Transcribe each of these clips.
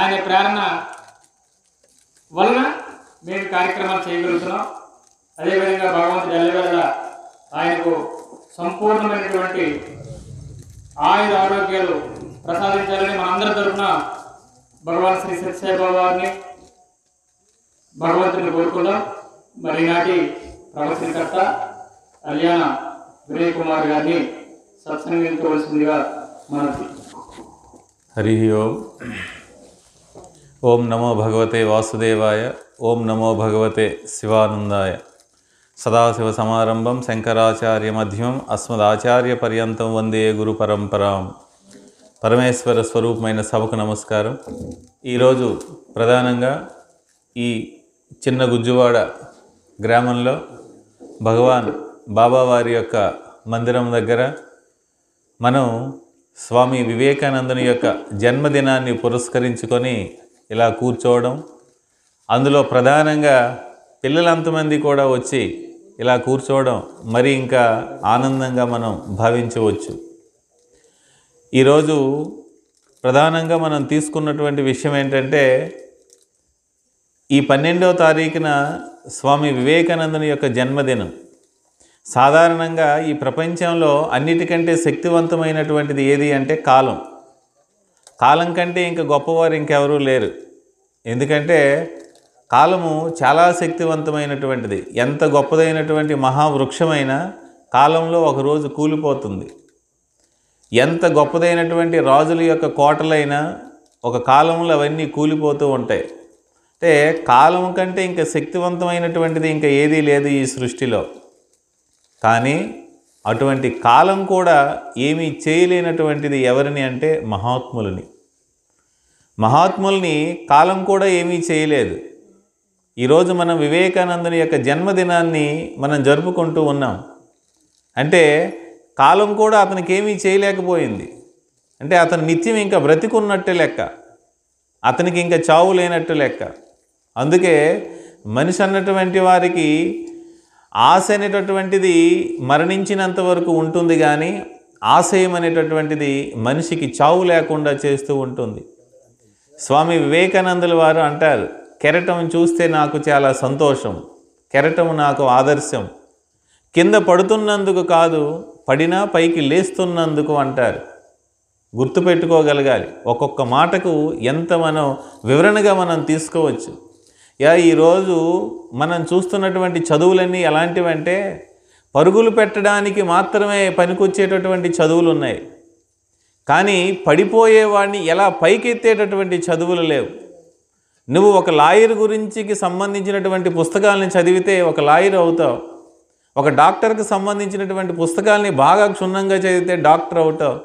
ఆయన ప్రేరణ వలన మేము కార్యక్రమాలు చేయగలుగుతున్నాం అదేవిధంగా భగవంతు జల్లవేళ ఆయనకు సంపూర్ణమైనటువంటి ఆయుధ ఆరోగ్యాలు ప్రసాదించాలని మనందరి తరఫున భగవాన్ శ్రీ సత్యసాయిబాబు గారిని భగవంతుని కోరుకుందాం మరినాటి ప్రవచనకర్త కళ్యాణ వినయ్ కుమార్ గారిని సత్సంగించవలసిందిగా మనది హరి ఓం ఓం నమో భగవతే వాసుదేవాయ ఓం నమో భగవతే శివానందాయ సదాశివ సమారంభం శంకరాచార్య మధ్యమం అస్మదాచార్య పర్యంతం వందే గురు పరంపరాం పరమేశ్వర స్వరూపమైన సభకు నమస్కారం ఈరోజు ప్రధానంగా ఈ చిన్న గుజ్జువాడ గ్రామంలో భగవాన్ బాబావారి యొక్క మందిరం దగ్గర మనం స్వామి వివేకానందుని యొక్క జన్మదినాన్ని పురస్కరించుకొని ఇలా కూర్చోవడం అందులో ప్రధానంగా పిల్లలంతమంది కూడా వచ్చి ఇలా కూర్చోవడం మరి ఇంకా ఆనందంగా మనం భావించవచ్చు ఈరోజు ప్రధానంగా మనం తీసుకున్నటువంటి విషయం ఏంటంటే ఈ పన్నెండవ తారీఖున స్వామి వివేకానందుని యొక్క జన్మదినం సాధారణంగా ఈ ప్రపంచంలో అన్నిటికంటే శక్తివంతమైనటువంటిది ఏది అంటే కాలం కాలం కంటే ఇంకా గొప్పవారు ఇంకెవరూ లేరు ఎందుకంటే కాలము చాలా శక్తివంతమైనటువంటిది ఎంత గొప్పదైనటువంటి మహావృక్షమైన కాలంలో ఒకరోజు కూలిపోతుంది ఎంత గొప్పదైనటువంటి రాజుల యొక్క కోటలైనా ఒక కాలంలో అవన్నీ కూలిపోతూ ఉంటాయి అంటే కాలం కంటే ఇంకా శక్తివంతమైనటువంటిది ఇంకా ఏదీ లేదు ఈ సృష్టిలో కానీ అటువంటి కాలం కూడా ఏమీ చేయలేనటువంటిది ఎవరిని అంటే మహాత్ములని మహాత్ముల్ని కాలం కూడా ఏమీ చేయలేదు ఈరోజు మనం వివేకానందుని యొక్క జన్మదినాన్ని మనం జరుపుకుంటూ ఉన్నాం అంటే కాలం కూడా అతనికి ఏమీ చేయలేకపోయింది అంటే అతను నిత్యం ఇంకా బ్రతికున్నట్టు లెక్క అతనికి ఇంకా చావు లేనట్టు లెక్క అందుకే మనిషి అన్నటువంటి వారికి ఆశ అనేటటువంటిది మరణించినంత వరకు ఉంటుంది కానీ ఆశయం అనేటటువంటిది మనిషికి చావు లేకుండా చేస్తూ ఉంటుంది స్వామి వివేకానందుల వారు అంటారు కెరటం చూస్తే నాకు చాలా సంతోషం కెరటం నాకు ఆదర్శం కింద పడుతున్నందుకు కాదు పడినా పైకి లేస్తున్నందుకు అంటారు గుర్తుపెట్టుకోగలగాలి ఒక్కొక్క మాటకు ఎంత మనం వివరణగా మనం తీసుకోవచ్చు యా ఈరోజు మనం చూస్తున్నటువంటి చదువులన్నీ ఎలాంటివంటే పరుగులు పెట్టడానికి మాత్రమే పనికొచ్చేటటువంటి చదువులు ఉన్నాయి కానీ పడిపోయేవాడిని ఎలా పైకెత్తేటటువంటి చదువులు లేవు నువ్వు ఒక లాయర్ గురించికి సంబంధించినటువంటి పుస్తకాలని చదివితే ఒక లాయర్ అవుతావు ఒక డాక్టర్కి సంబంధించినటువంటి పుస్తకాలని బాగా క్షుణ్ణంగా చదివితే డాక్టర్ అవుతావు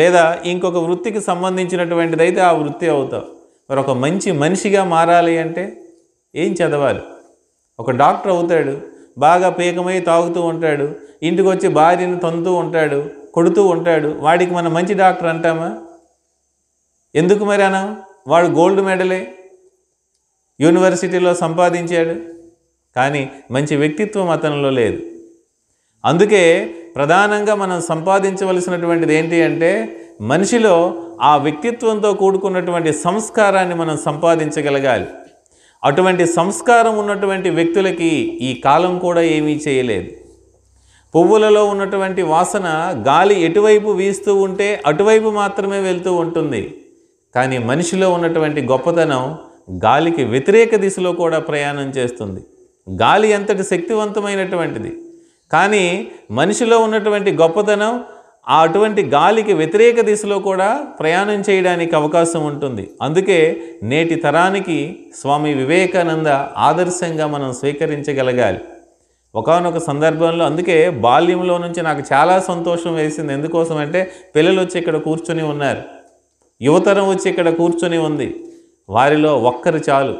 లేదా ఇంకొక వృత్తికి సంబంధించినటువంటిది అయితే ఆ వృత్తి అవుతావు మరి ఒక మంచి మనిషిగా మారాలి అంటే ఏం చదవాలి ఒక డాక్టర్ అవుతాడు బాగా పీకమై తాగుతూ ఉంటాడు ఇంటికి వచ్చి భార్యను తంతూ ఉంటాడు కొడుతూ ఉంటాడు వాడికి మనం మంచి డాక్టర్ అంటామా ఎందుకు మరి అనం వాడు గోల్డ్ మెడలే యూనివర్సిటీలో సంపాదించాడు కానీ మంచి వ్యక్తిత్వం అతనిలో లేదు అందుకే ప్రధానంగా మనం సంపాదించవలసినటువంటిది ఏంటి అంటే మనిషిలో ఆ వ్యక్తిత్వంతో కూడుకున్నటువంటి సంస్కారాన్ని మనం సంపాదించగలగాలి అటువంటి సంస్కారం ఉన్నటువంటి వ్యక్తులకి ఈ కాలం కూడా ఏమీ చేయలేదు పువ్వులలో ఉన్నటువంటి వాసన గాలి ఎటువైపు వీస్తూ ఉంటే అటువైపు మాత్రమే వెళ్తూ ఉంటుంది కానీ మనిషిలో ఉన్నటువంటి గొప్పతనం గాలికి వ్యతిరేక దిశలో కూడా ప్రయాణం చేస్తుంది గాలి ఎంతటి శక్తివంతమైనటువంటిది కానీ మనిషిలో ఉన్నటువంటి గొప్పతనం ఆ అటువంటి గాలికి వ్యతిరేక దిశలో కూడా ప్రయాణం చేయడానికి అవకాశం ఉంటుంది అందుకే నేటి తరానికి స్వామి వివేకానంద ఆదర్శంగా మనం స్వీకరించగలగాలి ఒకనొక సందర్భంలో అందుకే బాల్యంలో నుంచి నాకు చాలా సంతోషం వేసింది ఎందుకోసం అంటే పిల్లలు వచ్చి ఇక్కడ కూర్చొని ఉన్నారు యువతరం వచ్చి ఇక్కడ కూర్చొని ఉంది వారిలో ఒక్కరు చాలు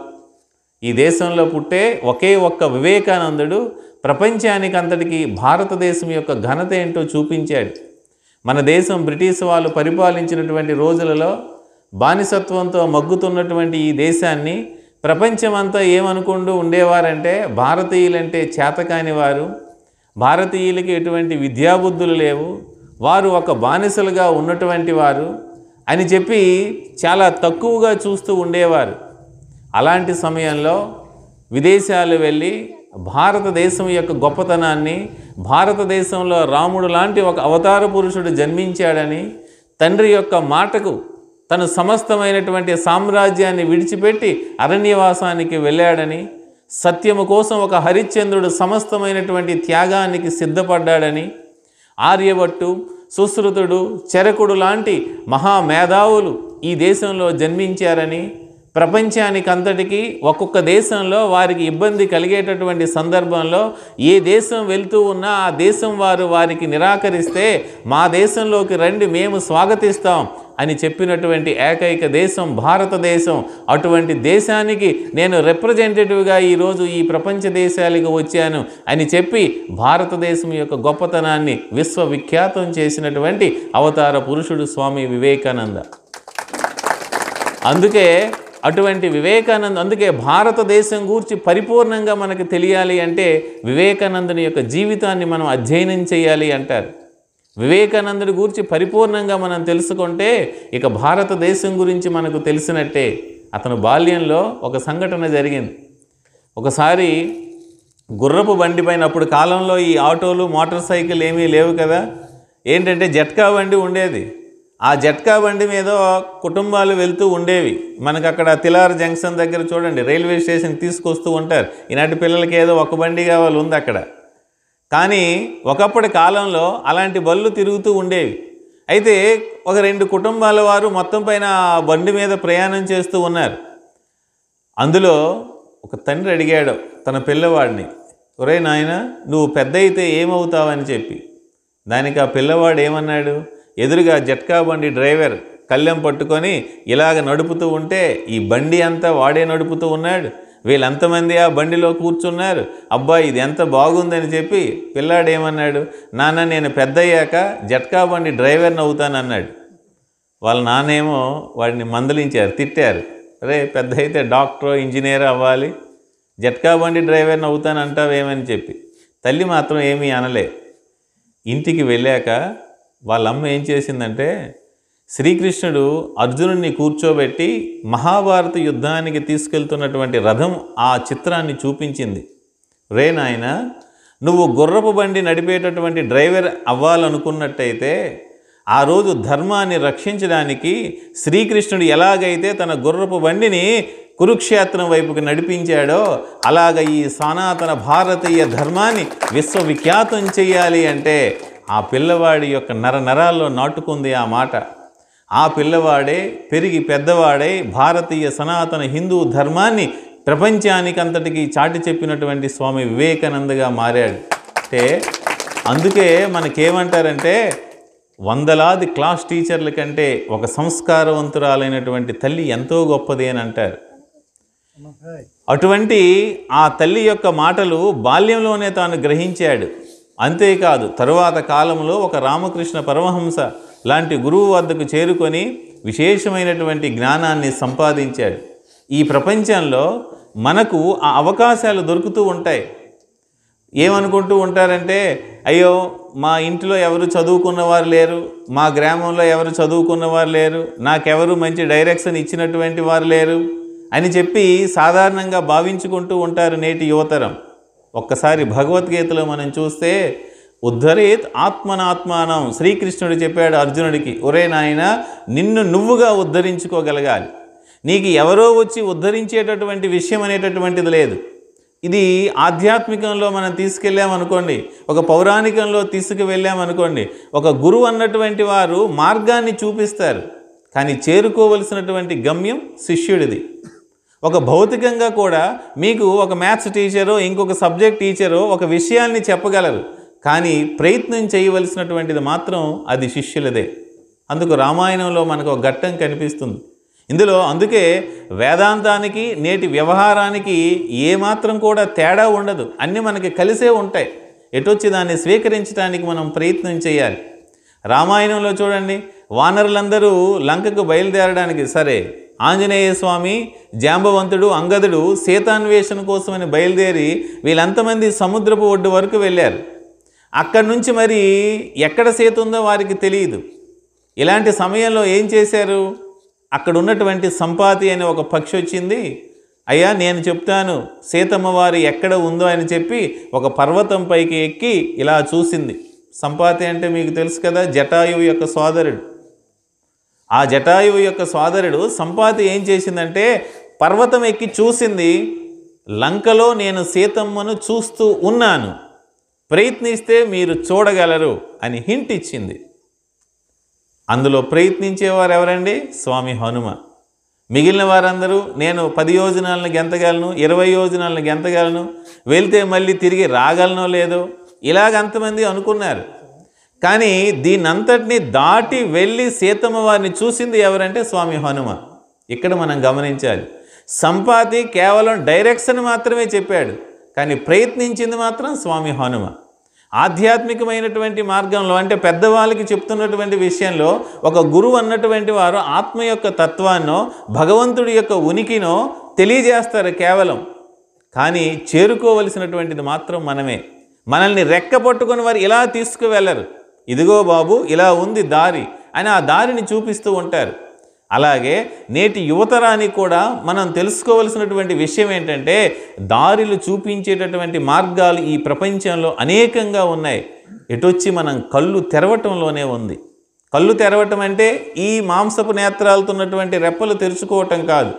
ఈ దేశంలో పుట్టే ఒకే ఒక్క వివేకానందుడు ప్రపంచానికి అంతటికి భారతదేశం యొక్క ఘనత ఏంటో చూపించాడు మన దేశం బ్రిటిష్ వాళ్ళు పరిపాలించినటువంటి రోజులలో బానిసత్వంతో మగ్గుతున్నటువంటి ఈ దేశాన్ని ప్రపంచమంతా ఏమనుకుంటూ ఉండేవారంటే భారతీయులంటే చేతకాని వారు భారతీయులకి ఎటువంటి విద్యాబుద్ధులు లేవు వారు ఒక బానిసలుగా ఉన్నటువంటి వారు అని చెప్పి చాలా తక్కువగా చూస్తూ ఉండేవారు అలాంటి సమయంలో విదేశాలు వెళ్ళి భారతదేశం యొక్క గొప్పతనాన్ని భారతదేశంలో రాముడు లాంటి ఒక అవతార పురుషుడు జన్మించాడని తండ్రి యొక్క మాటకు తను సమస్తమైనటువంటి సామ్రాజ్యాన్ని విడిచిపెట్టి అరణ్యవాసానికి వెళ్ళాడని సత్యము కోసం ఒక హరిశ్చంద్రుడు సమస్తమైనటువంటి త్యాగానికి సిద్ధపడ్డాడని ఆర్యభట్టు సుశ్రుతుడు చెరకుడు లాంటి మహామేధావులు ఈ దేశంలో జన్మించారని ప్రపంచానికి అంతటికీ ఒక్కొక్క దేశంలో వారికి ఇబ్బంది కలిగేటటువంటి సందర్భంలో ఏ దేశం వెళ్తూ ఉన్నా ఆ దేశం వారు వారికి నిరాకరిస్తే మా దేశంలోకి రండి మేము స్వాగతిస్తాం అని చెప్పినటువంటి ఏకైక దేశం భారతదేశం అటువంటి దేశానికి నేను రిప్రజెంటేటివ్గా ఈరోజు ఈ ప్రపంచ దేశాలకు వచ్చాను అని చెప్పి భారతదేశం యొక్క గొప్పతనాన్ని విశ్వవిఖ్యాతం చేసినటువంటి అవతార పురుషుడు స్వామి వివేకానంద అందుకే అటువంటి వివేకానంద అందుకే భారతదేశం గూర్చి పరిపూర్ణంగా మనకు తెలియాలి అంటే వివేకానందుని యొక్క జీవితాన్ని మనం అధ్యయనం చేయాలి అంటారు వివేకానందుడి గురించి పరిపూర్ణంగా మనం తెలుసుకుంటే ఇక భారతదేశం గురించి మనకు తెలిసినట్టే అతను బాల్యంలో ఒక సంఘటన జరిగింది ఒకసారి గుర్రపు బండి పైన అప్పుడు కాలంలో ఈ ఆటోలు మోటార్ సైకిల్ ఏమీ లేవు కదా ఏంటంటే జట్కా బండి ఉండేది ఆ జట్కా బండి మీద కుటుంబాలు వెళ్తూ ఉండేవి మనకు అక్కడ తిలార్ జంక్షన్ దగ్గర చూడండి రైల్వే స్టేషన్ తీసుకొస్తూ ఉంటారు ఈనాటి పిల్లలకి ఏదో ఒక బండి కావాలి ఉంది అక్కడ కానీ ఒకప్పటి కాలంలో అలాంటి బళ్ళు తిరుగుతూ ఉండేవి అయితే ఒక రెండు కుటుంబాల వారు మొత్తం పైన బండి మీద ప్రయాణం చేస్తూ ఉన్నారు అందులో ఒక తండ్రి అడిగాడు తన పిల్లవాడిని ఒరే నాయన నువ్వు పెద్ద అయితే ఏమవుతావని చెప్పి దానికి ఆ పిల్లవాడు ఏమన్నాడు ఎదురుగా జట్కా బండి డ్రైవర్ కళ్ళెం పట్టుకొని ఇలాగ నడుపుతూ ఉంటే ఈ బండి అంతా వాడే నడుపుతూ ఉన్నాడు వీళ్ళంతమంది ఆ బండిలో కూర్చున్నారు అబ్బా ఇది ఎంత బాగుందని చెప్పి పిల్లాడేమన్నాడు నాన్న నేను పెద్దయ్యాక జట్కా బండి డ్రైవర్ని అవుతానన్నాడు వాళ్ళ నాన్నేమో వాడిని మందలించారు తిట్టారు అరే పెద్ద అయితే డాక్టర్ ఇంజనీర్ అవ్వాలి జట్కా బండి డ్రైవర్ని అవుతానంటావేమని చెప్పి తల్లి మాత్రం ఏమీ అనలే ఇంటికి వెళ్ళాక వాళ్ళమ్మ ఏం చేసిందంటే శ్రీకృష్ణుడు అర్జునుడిని కూర్చోబెట్టి మహాభారత యుద్ధానికి తీసుకెళ్తున్నటువంటి రథం ఆ చిత్రాన్ని చూపించింది రే నాయన నువ్వు గుర్రపు బండి నడిపేటటువంటి డ్రైవర్ అవ్వాలనుకున్నట్టయితే ఆ రోజు ధర్మాన్ని రక్షించడానికి శ్రీకృష్ణుడు ఎలాగైతే తన గుర్రపు బండిని కురుక్షేత్రం వైపుకి నడిపించాడో అలాగ ఈ సనాతన భారతీయ ధర్మాన్ని విశ్వవిఖ్యాతం చేయాలి అంటే ఆ పిల్లవాడి యొక్క నర నరాల్లో నాటుకుంది ఆ మాట ఆ పిల్లవాడే పెరిగి పెద్దవాడే భారతీయ సనాతన హిందూ ధర్మాన్ని ప్రపంచానికంతటికీ చాటి చెప్పినటువంటి స్వామి వివేకానందగా మారాడు అంటే అందుకే మనకేమంటారంటే వందలాది క్లాస్ టీచర్ల కంటే ఒక సంస్కారవంతురాలైనటువంటి తల్లి ఎంతో గొప్పది అని అంటారు అటువంటి ఆ తల్లి యొక్క మాటలు బాల్యంలోనే తాను గ్రహించాడు అంతేకాదు తరువాత కాలంలో ఒక రామకృష్ణ పరమహంస లాంటి గురువు వద్దకు చేరుకొని విశేషమైనటువంటి జ్ఞానాన్ని సంపాదించాడు ఈ ప్రపంచంలో మనకు ఆ అవకాశాలు దొరుకుతూ ఉంటాయి ఏమనుకుంటూ ఉంటారంటే అయ్యో మా ఇంట్లో ఎవరు చదువుకున్నవారు లేరు మా గ్రామంలో ఎవరు చదువుకున్నవారు లేరు నాకెవరు మంచి డైరెక్షన్ ఇచ్చినటువంటి వారు లేరు అని చెప్పి సాధారణంగా భావించుకుంటూ ఉంటారు నేటి యువతరం ఒక్కసారి భగవద్గీతలో మనం చూస్తే ఉద్ధరేత్ ఆత్మనాత్మానం శ్రీకృష్ణుడు చెప్పాడు అర్జునుడికి ఒరే నాయన నిన్ను నువ్వుగా ఉద్ధరించుకోగలగాలి నీకు ఎవరో వచ్చి ఉద్ధరించేటటువంటి విషయం అనేటటువంటిది లేదు ఇది ఆధ్యాత్మికంలో మనం తీసుకెళ్ళామనుకోండి ఒక పౌరాణికంలో తీసుకువెళ్ళామనుకోండి ఒక గురువు అన్నటువంటి వారు మార్గాన్ని చూపిస్తారు కానీ చేరుకోవలసినటువంటి గమ్యం శిష్యుడిది ఒక భౌతికంగా కూడా మీకు ఒక మ్యాథ్స్ టీచరో ఇంకొక సబ్జెక్ట్ టీచరో ఒక విషయాన్ని చెప్పగలరు కానీ ప్రయత్నం చేయవలసినటువంటిది మాత్రం అది శిష్యులదే అందుకు రామాయణంలో మనకు ఒక ఘట్టం కనిపిస్తుంది ఇందులో అందుకే వేదాంతానికి నేటి వ్యవహారానికి ఏమాత్రం కూడా తేడా ఉండదు అన్నీ మనకి కలిసే ఉంటాయి ఎటొచ్చి దాన్ని స్వీకరించడానికి మనం ప్రయత్నం చేయాలి రామాయణంలో చూడండి వానరులందరూ లంకకు బయలుదేరడానికి సరే ఆంజనేయ స్వామి జాంబవంతుడు అంగదుడు సీతాన్వేషణ కోసమని బయలుదేరి వీళ్ళంతమంది సముద్రపు ఒడ్డు వరకు వెళ్ళారు అక్కడి నుంచి మరి ఎక్కడ సేతు ఉందో వారికి తెలియదు ఇలాంటి సమయంలో ఏం చేశారు అక్కడ ఉన్నటువంటి సంపాతి అనే ఒక పక్షి వచ్చింది అయ్యా నేను చెప్తాను సీతమ్మ వారు ఎక్కడ ఉందో అని చెప్పి ఒక పర్వతం పైకి ఎక్కి ఇలా చూసింది సంపాతి అంటే మీకు తెలుసు కదా జటాయువు యొక్క సోదరుడు ఆ జటాయువు యొక్క సోదరుడు సంపాతి ఏం చేసిందంటే పర్వతం ఎక్కి చూసింది లంకలో నేను సీతమ్మను చూస్తూ ఉన్నాను ప్రయత్నిస్తే మీరు చూడగలరు అని హింట్ ఇచ్చింది అందులో ప్రయత్నించేవారు ఎవరండి స్వామి హనుమ మిగిలిన వారందరూ నేను పది యోజనాలను గెంతగలను ఇరవై యోజనాలను గెంతగలను వెళ్తే మళ్ళీ తిరిగి రాగలనో లేదో ఇలాగంతమంది అనుకున్నారు కానీ దీనంతటిని దాటి వెళ్ళి సీతమ్మ వారిని చూసింది ఎవరంటే స్వామి హనుమ ఇక్కడ మనం గమనించాలి సంపాతి కేవలం డైరెక్షన్ మాత్రమే చెప్పాడు కానీ ప్రయత్నించింది మాత్రం స్వామి హనుమ ఆధ్యాత్మికమైనటువంటి మార్గంలో అంటే పెద్దవాళ్ళకి చెప్తున్నటువంటి విషయంలో ఒక గురువు అన్నటువంటి వారు ఆత్మ యొక్క తత్వాన్నో భగవంతుడి యొక్క ఉనికినో తెలియజేస్తారు కేవలం కానీ చేరుకోవలసినటువంటిది మాత్రం మనమే మనల్ని రెక్క పట్టుకుని వారు ఇలా తీసుకువెళ్ళరు ఇదిగో బాబు ఇలా ఉంది దారి అని ఆ దారిని చూపిస్తూ ఉంటారు అలాగే నేటి యువతరానికి కూడా మనం తెలుసుకోవలసినటువంటి విషయం ఏంటంటే దారిలు చూపించేటటువంటి మార్గాలు ఈ ప్రపంచంలో అనేకంగా ఉన్నాయి ఎటొచ్చి మనం కళ్ళు తెరవటంలోనే ఉంది కళ్ళు తెరవటం అంటే ఈ మాంసపు నేత్రాలతో ఉన్నటువంటి రెప్పలు తెరుచుకోవటం కాదు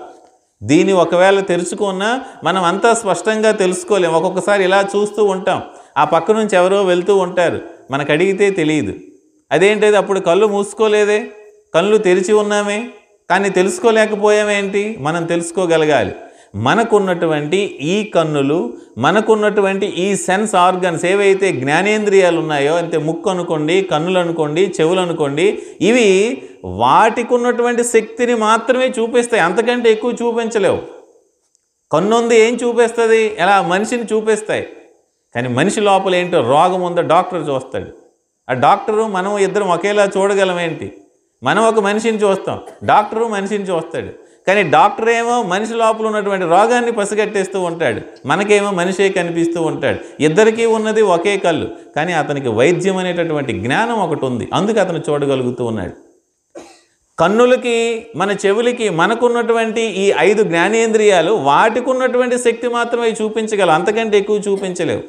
దీన్ని ఒకవేళ తెరుచుకున్నా మనం అంతా స్పష్టంగా తెలుసుకోలేం ఒక్కొక్కసారి ఇలా చూస్తూ ఉంటాం ఆ పక్క నుంచి ఎవరో వెళ్తూ ఉంటారు మనకు అడిగితే తెలియదు అదేంటది అప్పుడు కళ్ళు మూసుకోలేదే కళ్ళు తెరిచి ఉన్నామే కానీ తెలుసుకోలేకపోయామేంటి మనం తెలుసుకోగలగాలి మనకున్నటువంటి ఈ కన్నులు మనకున్నటువంటి ఈ సెన్స్ ఆర్గన్స్ ఏవైతే జ్ఞానేంద్రియాలు ఉన్నాయో అంటే ముక్కు అనుకోండి కన్నులు అనుకోండి చెవులు అనుకోండి ఇవి వాటికి ఉన్నటువంటి శక్తిని మాత్రమే చూపిస్తాయి అంతకంటే ఎక్కువ చూపించలేవు కన్నుంది ఏం చూపిస్తుంది ఎలా మనిషిని చూపిస్తాయి కానీ మనిషి లోపల ఏంటో రోగం ఉందో డాక్టర్ చూస్తాడు ఆ డాక్టరు మనం ఇద్దరం ఒకేలా చూడగలమేంటి మనం ఒక మనిషిని చూస్తాం డాక్టరు మనిషిని చూస్తాడు కానీ డాక్టర్ ఏమో మనిషి లోపల ఉన్నటువంటి రోగాన్ని పసిగట్టేస్తూ ఉంటాడు మనకేమో మనిషే కనిపిస్తూ ఉంటాడు ఇద్దరికీ ఉన్నది ఒకే కళ్ళు కానీ అతనికి వైద్యం అనేటటువంటి జ్ఞానం ఒకటి ఉంది అందుకు అతను చూడగలుగుతూ ఉన్నాడు కన్నులకి మన చెవులకి మనకున్నటువంటి ఈ ఐదు జ్ఞానేంద్రియాలు వాటికి ఉన్నటువంటి శక్తి మాత్రమే చూపించగలవు అంతకంటే ఎక్కువ చూపించలేవు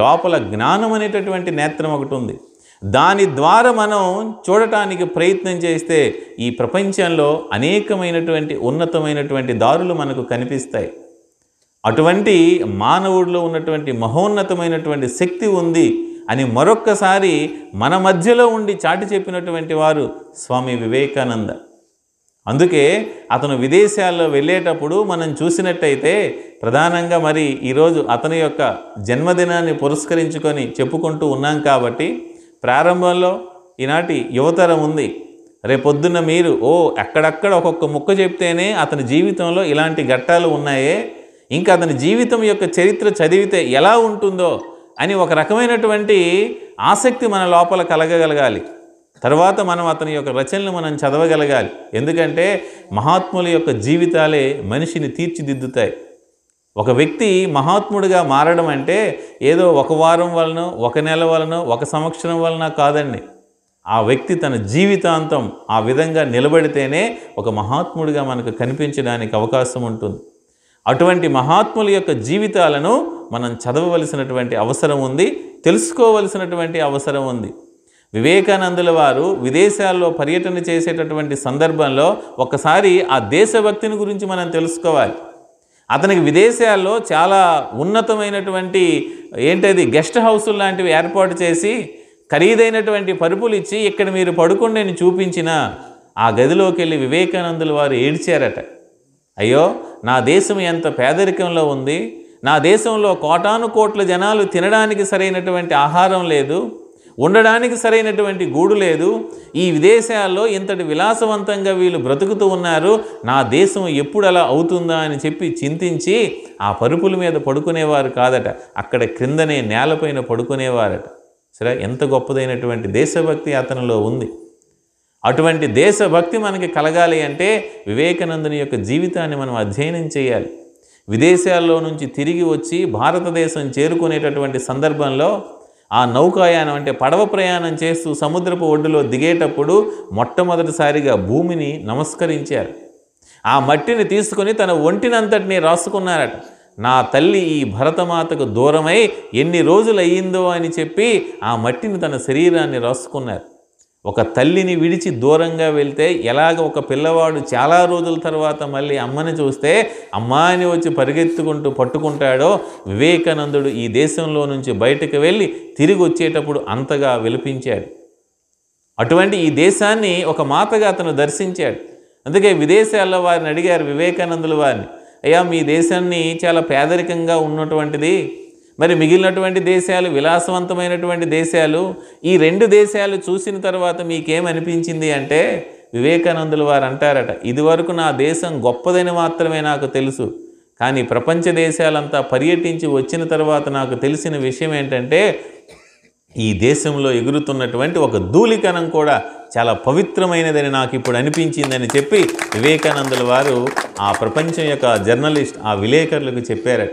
లోపల జ్ఞానం అనేటటువంటి నేత్రం ఒకటి ఉంది దాని ద్వారా మనం చూడటానికి ప్రయత్నం చేస్తే ఈ ప్రపంచంలో అనేకమైనటువంటి ఉన్నతమైనటువంటి దారులు మనకు కనిపిస్తాయి అటువంటి మానవుడిలో ఉన్నటువంటి మహోన్నతమైనటువంటి శక్తి ఉంది అని మరొక్కసారి మన మధ్యలో ఉండి చాటి చెప్పినటువంటి వారు స్వామి వివేకానంద అందుకే అతను విదేశాల్లో వెళ్ళేటప్పుడు మనం చూసినట్టయితే ప్రధానంగా మరి ఈరోజు అతని యొక్క జన్మదినాన్ని పురస్కరించుకొని చెప్పుకుంటూ ఉన్నాం కాబట్టి ప్రారంభంలో ఈనాటి యువతరం ఉంది పొద్దున్న మీరు ఓ ఎక్కడక్కడ ఒక్కొక్క ముక్క చెప్తేనే అతని జీవితంలో ఇలాంటి ఘట్టాలు ఉన్నాయే ఇంకా అతని జీవితం యొక్క చరిత్ర చదివితే ఎలా ఉంటుందో అని ఒక రకమైనటువంటి ఆసక్తి మన లోపల కలగగలగాలి తర్వాత మనం అతని యొక్క రచనలు మనం చదవగలగాలి ఎందుకంటే మహాత్ముల యొక్క జీవితాలే మనిషిని తీర్చిదిద్దుతాయి ఒక వ్యక్తి మహాత్ముడిగా మారడం అంటే ఏదో ఒక వారం వలన ఒక నెల వలన ఒక సంవత్సరం వలన కాదండి ఆ వ్యక్తి తన జీవితాంతం ఆ విధంగా నిలబడితేనే ఒక మహాత్ముడిగా మనకు కనిపించడానికి అవకాశం ఉంటుంది అటువంటి మహాత్ముల యొక్క జీవితాలను మనం చదవవలసినటువంటి అవసరం ఉంది తెలుసుకోవలసినటువంటి అవసరం ఉంది వివేకానందుల వారు విదేశాల్లో పర్యటన చేసేటటువంటి సందర్భంలో ఒకసారి ఆ దేశభక్తిని గురించి మనం తెలుసుకోవాలి అతనికి విదేశాల్లో చాలా ఉన్నతమైనటువంటి ఏంటది గెస్ట్ హౌసులు లాంటివి ఏర్పాటు చేసి ఖరీదైనటువంటి పరుపులు ఇచ్చి ఇక్కడ మీరు పడుకుని నేను చూపించిన ఆ గదిలోకి వెళ్ళి వివేకానందులు వారు ఏడ్చారట అయ్యో నా దేశం ఎంత పేదరికంలో ఉంది నా దేశంలో కోటాను కోట్ల జనాలు తినడానికి సరైనటువంటి ఆహారం లేదు ఉండడానికి సరైనటువంటి గూడు లేదు ఈ విదేశాల్లో ఇంతటి విలాసవంతంగా వీళ్ళు బ్రతుకుతూ ఉన్నారు నా దేశం ఎప్పుడు అలా అవుతుందా అని చెప్పి చింతించి ఆ పరుపుల మీద పడుకునేవారు కాదట అక్కడ క్రిందనే నేలపైన పడుకునేవారట సరే ఎంత గొప్పదైనటువంటి దేశభక్తి అతనిలో ఉంది అటువంటి దేశభక్తి మనకి కలగాలి అంటే వివేకానందుని యొక్క జీవితాన్ని మనం అధ్యయనం చేయాలి విదేశాల్లో నుంచి తిరిగి వచ్చి భారతదేశం చేరుకునేటటువంటి సందర్భంలో ఆ నౌకాయానం అంటే పడవ ప్రయాణం చేస్తూ సముద్రపు ఒడ్డులో దిగేటప్పుడు మొట్టమొదటిసారిగా భూమిని నమస్కరించారు ఆ మట్టిని తీసుకుని తన ఒంటినంతటిని రాసుకున్నారట నా తల్లి ఈ భరతమాతకు దూరమై ఎన్ని రోజులు అయ్యిందో అని చెప్పి ఆ మట్టిని తన శరీరాన్ని రాసుకున్నారు ఒక తల్లిని విడిచి దూరంగా వెళ్తే ఎలాగ ఒక పిల్లవాడు చాలా రోజుల తర్వాత మళ్ళీ అమ్మని చూస్తే అమ్మాయిని వచ్చి పరిగెత్తుకుంటూ పట్టుకుంటాడో వివేకానందుడు ఈ దేశంలో నుంచి బయటకు వెళ్ళి తిరిగి వచ్చేటప్పుడు అంతగా విలపించాడు అటువంటి ఈ దేశాన్ని ఒక మాతగా అతను దర్శించాడు అందుకే విదేశాల్లో వారిని అడిగారు వివేకానందుల వారిని అయ్యా మీ దేశాన్ని చాలా పేదరికంగా ఉన్నటువంటిది మరి మిగిలినటువంటి దేశాలు విలాసవంతమైనటువంటి దేశాలు ఈ రెండు దేశాలు చూసిన తర్వాత మీకేమనిపించింది అంటే వివేకానందులు వారు అంటారట ఇదివరకు నా దేశం గొప్పదని మాత్రమే నాకు తెలుసు కానీ ప్రపంచ దేశాలంతా పర్యటించి వచ్చిన తర్వాత నాకు తెలిసిన విషయం ఏంటంటే ఈ దేశంలో ఎగురుతున్నటువంటి ఒక ధూళికనం కూడా చాలా పవిత్రమైనదని నాకు ఇప్పుడు అనిపించిందని చెప్పి వివేకానందుల వారు ఆ ప్రపంచం యొక్క జర్నలిస్ట్ ఆ విలేకరులకు చెప్పారట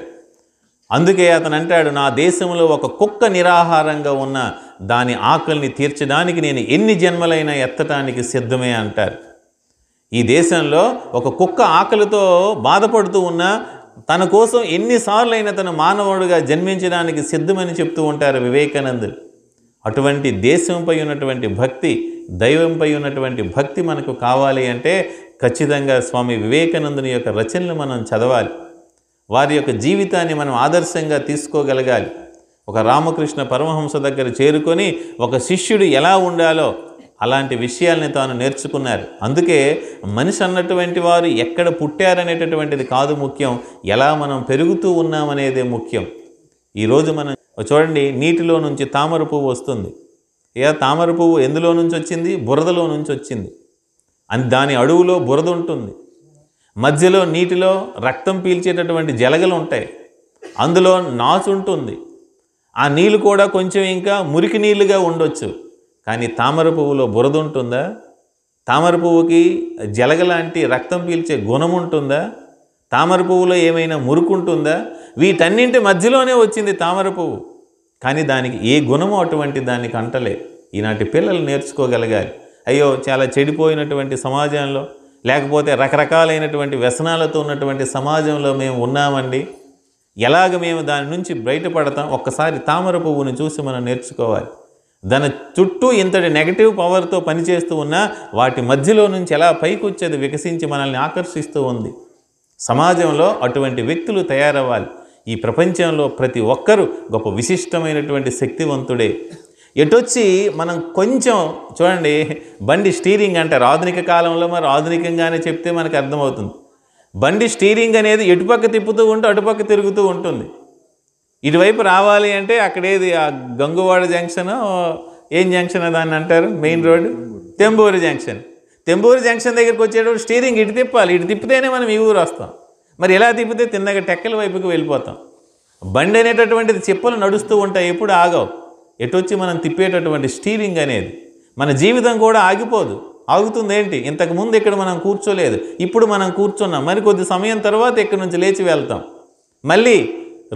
అందుకే అతను అంటాడు నా దేశంలో ఒక కుక్క నిరాహారంగా ఉన్న దాని ఆకలిని తీర్చడానికి నేను ఎన్ని జన్మలైనా ఎత్తటానికి సిద్ధమే అంటారు ఈ దేశంలో ఒక కుక్క ఆకలితో బాధపడుతూ ఉన్న తన కోసం ఎన్నిసార్లైనా తన మానవుడిగా జన్మించడానికి సిద్ధమని చెప్తూ ఉంటారు వివేకానందులు అటువంటి దేశంపై ఉన్నటువంటి భక్తి దైవంపై ఉన్నటువంటి భక్తి మనకు కావాలి అంటే ఖచ్చితంగా స్వామి వివేకానందుని యొక్క రచనలు మనం చదవాలి వారి యొక్క జీవితాన్ని మనం ఆదర్శంగా తీసుకోగలగాలి ఒక రామకృష్ణ పరమహంస దగ్గర చేరుకొని ఒక శిష్యుడు ఎలా ఉండాలో అలాంటి విషయాల్ని తాను నేర్చుకున్నారు అందుకే మనిషి అన్నటువంటి వారు ఎక్కడ పుట్టారనేటటువంటిది కాదు ముఖ్యం ఎలా మనం పెరుగుతూ ఉన్నామనేదే ముఖ్యం ఈరోజు మనం చూడండి నీటిలో నుంచి తామర పువ్వు వస్తుంది ఇక తామర పువ్వు ఎందులో నుంచి వచ్చింది బురదలో నుంచి వచ్చింది అని దాని అడవులో బురద ఉంటుంది మధ్యలో నీటిలో రక్తం పీల్చేటటువంటి జలగలు ఉంటాయి అందులో నాచు ఉంటుంది ఆ నీళ్ళు కూడా కొంచెం ఇంకా మురికి నీళ్ళుగా ఉండొచ్చు కానీ తామర పువ్వులో బురద ఉంటుందా తామర పువ్వుకి జలగలాంటి రక్తం పీల్చే గుణం ఉంటుందా తామర పువ్వులో ఏమైనా మురుకుంటుందా వీటన్నింటి మధ్యలోనే వచ్చింది తామర పువ్వు కానీ దానికి ఏ గుణము అటువంటి దానికి అంటలే ఈనాటి పిల్లలు నేర్చుకోగలగాలి అయ్యో చాలా చెడిపోయినటువంటి సమాజంలో లేకపోతే రకరకాలైనటువంటి వ్యసనాలతో ఉన్నటువంటి సమాజంలో మేము ఉన్నామండి ఎలాగ మేము దాని నుంచి బయటపడతాం ఒక్కసారి తామర పువ్వును చూసి మనం నేర్చుకోవాలి దాని చుట్టూ ఇంతటి నెగటివ్ పవర్తో పనిచేస్తూ ఉన్నా వాటి మధ్యలో నుంచి ఎలా పైకొచ్చేది వికసించి మనల్ని ఆకర్షిస్తూ ఉంది సమాజంలో అటువంటి వ్యక్తులు తయారవ్వాలి ఈ ప్రపంచంలో ప్రతి ఒక్కరూ గొప్ప విశిష్టమైనటువంటి శక్తివంతుడే ఎటొచ్చి మనం కొంచెం చూడండి బండి స్టీరింగ్ అంటారు ఆధునిక కాలంలో మరి ఆధునికంగానే చెప్తే మనకు అర్థమవుతుంది బండి స్టీరింగ్ అనేది ఎటుపక్క తిప్పుతూ ఉంటే అటుపక్క తిరుగుతూ ఉంటుంది ఇటువైపు రావాలి అంటే అక్కడేది ఆ గంగువాడ జంక్షను ఏం జంక్షన్ దాన్ని అంటారు main road Tembur junction Tembur junction దగ్గరికి వచ్చేటప్పుడు స్టీరింగ్ ఇటు తిప్పాలి ఇటు తిప్పితేనే మనం ఈ ఊరు వస్తాం మరి ఎలా తిప్పితే తిన్నగా టెక్కల వైపుకి వెళ్ళిపోతాం బండి అనేటటువంటిది చెప్పులు నడుస్తూ ఉంటాయి ఎప్పుడు ఆగవు ఎటొచ్చి మనం తిప్పేటటువంటి స్టీరింగ్ అనేది మన జీవితం కూడా ఆగిపోదు ఆగుతుంది ఏంటి ఇంతకు ముందు ఇక్కడ మనం కూర్చోలేదు ఇప్పుడు మనం కూర్చున్నాం మరి కొద్ది సమయం తర్వాత ఇక్కడ నుంచి లేచి వెళ్తాం మళ్ళీ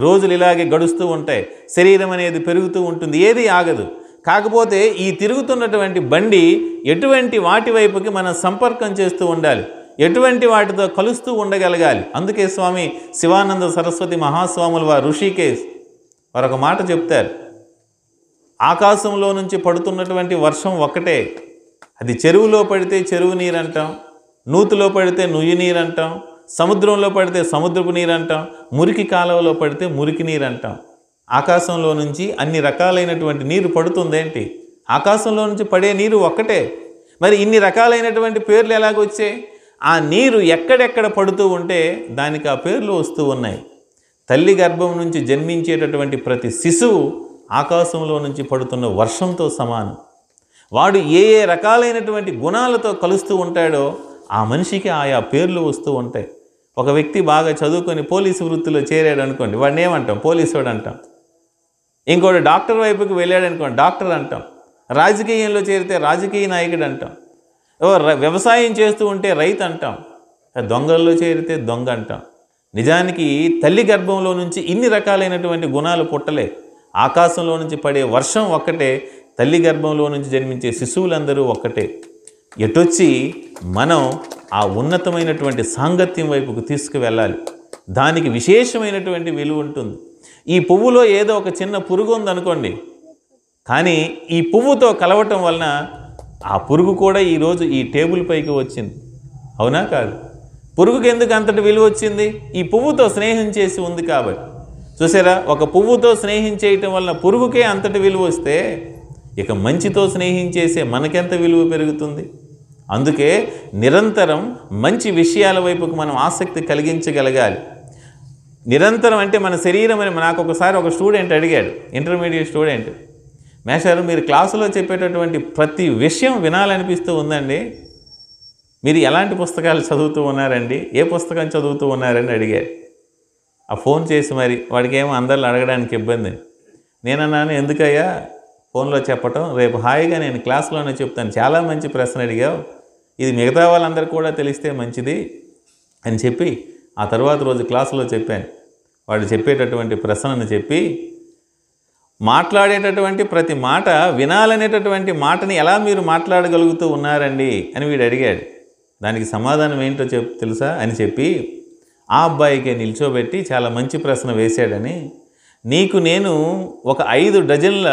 రోజులు ఇలాగే గడుస్తూ ఉంటాయి శరీరం అనేది పెరుగుతూ ఉంటుంది ఏది ఆగదు కాకపోతే ఈ తిరుగుతున్నటువంటి బండి ఎటువంటి వాటి వైపుకి మనం సంపర్కం చేస్తూ ఉండాలి ఎటువంటి వాటితో కలుస్తూ ఉండగలగాలి అందుకే స్వామి శివానంద సరస్వతి మహాస్వాములు వారు ఋషికేశ్ వారొక మాట చెప్తారు ఆకాశంలో నుంచి పడుతున్నటువంటి వర్షం ఒక్కటే అది చెరువులో పడితే చెరువు నీరు అంటాం నూతులో పడితే నుయ్యి నీరు అంటాం సముద్రంలో పడితే సముద్రపు నీరు అంటాం మురికి కాలువలో పడితే మురికి నీరు అంటాం ఆకాశంలో నుంచి అన్ని రకాలైనటువంటి నీరు పడుతుందేంటి ఆకాశంలో నుంచి పడే నీరు ఒక్కటే మరి ఇన్ని రకాలైనటువంటి పేర్లు ఎలాగొచ్చాయి ఆ నీరు ఎక్కడెక్కడ పడుతూ ఉంటే దానికి ఆ పేర్లు వస్తూ ఉన్నాయి తల్లి గర్భం నుంచి జన్మించేటటువంటి ప్రతి శిశువు ఆకాశంలో నుంచి పడుతున్న వర్షంతో సమానం వాడు ఏ ఏ రకాలైనటువంటి గుణాలతో కలుస్తూ ఉంటాడో ఆ మనిషికి ఆయా పేర్లు వస్తూ ఉంటాయి ఒక వ్యక్తి బాగా చదువుకొని పోలీసు వృత్తిలో చేరాడు అనుకోండి వాడిని ఏమంటాం వాడు అంటాం ఇంకోటి డాక్టర్ వైపుకి వెళ్ళాడు అనుకోండి డాక్టర్ అంటాం రాజకీయంలో చేరితే రాజకీయ నాయకుడు అంటాం వ్యవసాయం చేస్తూ ఉంటే రైతు అంటాం దొంగల్లో చేరితే దొంగ అంటాం నిజానికి తల్లి గర్భంలో నుంచి ఇన్ని రకాలైనటువంటి గుణాలు పుట్టలే ఆకాశంలో నుంచి పడే వర్షం ఒక్కటే తల్లి గర్భంలో నుంచి జన్మించే శిశువులందరూ ఒక్కటే ఎటొచ్చి మనం ఆ ఉన్నతమైనటువంటి సాంగత్యం వైపుకు తీసుకువెళ్ళాలి దానికి విశేషమైనటువంటి విలువ ఉంటుంది ఈ పువ్వులో ఏదో ఒక చిన్న పురుగు ఉందనుకోండి కానీ ఈ పువ్వుతో కలవటం వలన ఆ పురుగు కూడా ఈరోజు ఈ టేబుల్ పైకి వచ్చింది అవునా కాదు పురుగుకి ఎందుకు అంతటి విలువ వచ్చింది ఈ పువ్వుతో స్నేహం చేసి ఉంది కాబట్టి చూసారా ఒక పువ్వుతో స్నేహించేయటం వల్ల పురుగుకే అంతటి విలువ వస్తే ఇక మంచితో స్నేహించేసే మనకెంత విలువ పెరుగుతుంది అందుకే నిరంతరం మంచి విషయాల వైపుకు మనం ఆసక్తి కలిగించగలగాలి నిరంతరం అంటే మన శరీరం అని నాకు ఒకసారి ఒక స్టూడెంట్ అడిగాడు ఇంటర్మీడియట్ స్టూడెంట్ మేషారు మీరు క్లాసులో చెప్పేటటువంటి ప్రతి విషయం వినాలనిపిస్తూ ఉందండి మీరు ఎలాంటి పుస్తకాలు చదువుతూ ఉన్నారండి ఏ పుస్తకం చదువుతూ ఉన్నారని అడిగారు ఆ ఫోన్ చేసి మరి వాడికి ఏమో అందరిలో అడగడానికి ఇబ్బంది నేనన్నాను ఎందుకయ్యా ఫోన్లో చెప్పటం రేపు హాయిగా నేను క్లాస్లోనే చెప్తాను చాలా మంచి ప్రశ్న అడిగావు ఇది మిగతా వాళ్ళందరికీ కూడా తెలిస్తే మంచిది అని చెప్పి ఆ తర్వాత రోజు క్లాసులో చెప్పాను వాడు చెప్పేటటువంటి ప్రశ్నను చెప్పి మాట్లాడేటటువంటి ప్రతి మాట వినాలనేటటువంటి మాటని ఎలా మీరు మాట్లాడగలుగుతూ ఉన్నారండి అని వీడు అడిగాడు దానికి సమాధానం ఏంటో చెప్ తెలుసా అని చెప్పి ఆ అబ్బాయికి నిల్చోబెట్టి చాలా మంచి ప్రశ్న వేశాడని నీకు నేను ఒక ఐదు డజన్ల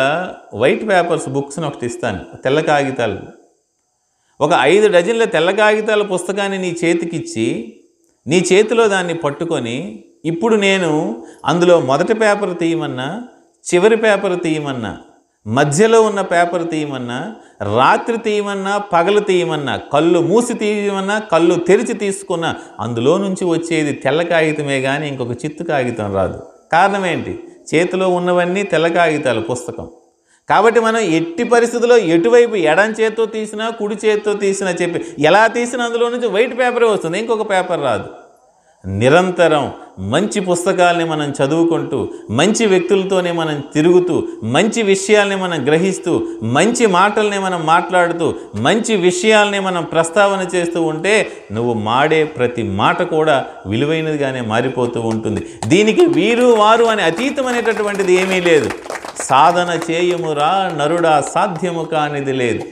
వైట్ పేపర్స్ బుక్స్ని ఒకటి ఇస్తాను తెల్ల కాగితాలు ఒక ఐదు డజన్ల తెల్ల కాగితాల పుస్తకాన్ని నీ చేతికిచ్చి నీ చేతిలో దాన్ని పట్టుకొని ఇప్పుడు నేను అందులో మొదటి పేపర్ తీయమన్నా చివరి పేపర్ తీయమన్నా మధ్యలో ఉన్న పేపర్ తీయమన్నా రాత్రి తీయమన్నా పగలు తీయమన్నా కళ్ళు మూసి తీయమన్నా కళ్ళు తెరిచి తీసుకున్నా అందులో నుంచి వచ్చేది తెల్ల కాగితమే కానీ ఇంకొక చిత్తు కాగితం రాదు కారణం ఏంటి చేతిలో ఉన్నవన్నీ తెల్ల కాగితాలు పుస్తకం కాబట్టి మనం ఎట్టి పరిస్థితుల్లో ఎటువైపు ఎడం చేత్తో తీసినా కుడి చేత్తో తీసినా చెప్పి ఎలా తీసినా అందులో నుంచి వైట్ పేపరే వస్తుంది ఇంకొక పేపర్ రాదు నిరంతరం మంచి పుస్తకాల్ని మనం చదువుకుంటూ మంచి వ్యక్తులతోనే మనం తిరుగుతూ మంచి విషయాల్ని మనం గ్రహిస్తూ మంచి మాటల్ని మనం మాట్లాడుతూ మంచి విషయాల్ని మనం ప్రస్తావన చేస్తూ ఉంటే నువ్వు మాడే ప్రతి మాట కూడా విలువైనదిగానే మారిపోతూ ఉంటుంది దీనికి వీరు వారు అనే అతీతమైనటటువంటిది ఏమీ లేదు సాధన చేయుమురా నరుడా సాధ్యము కానిది లేదు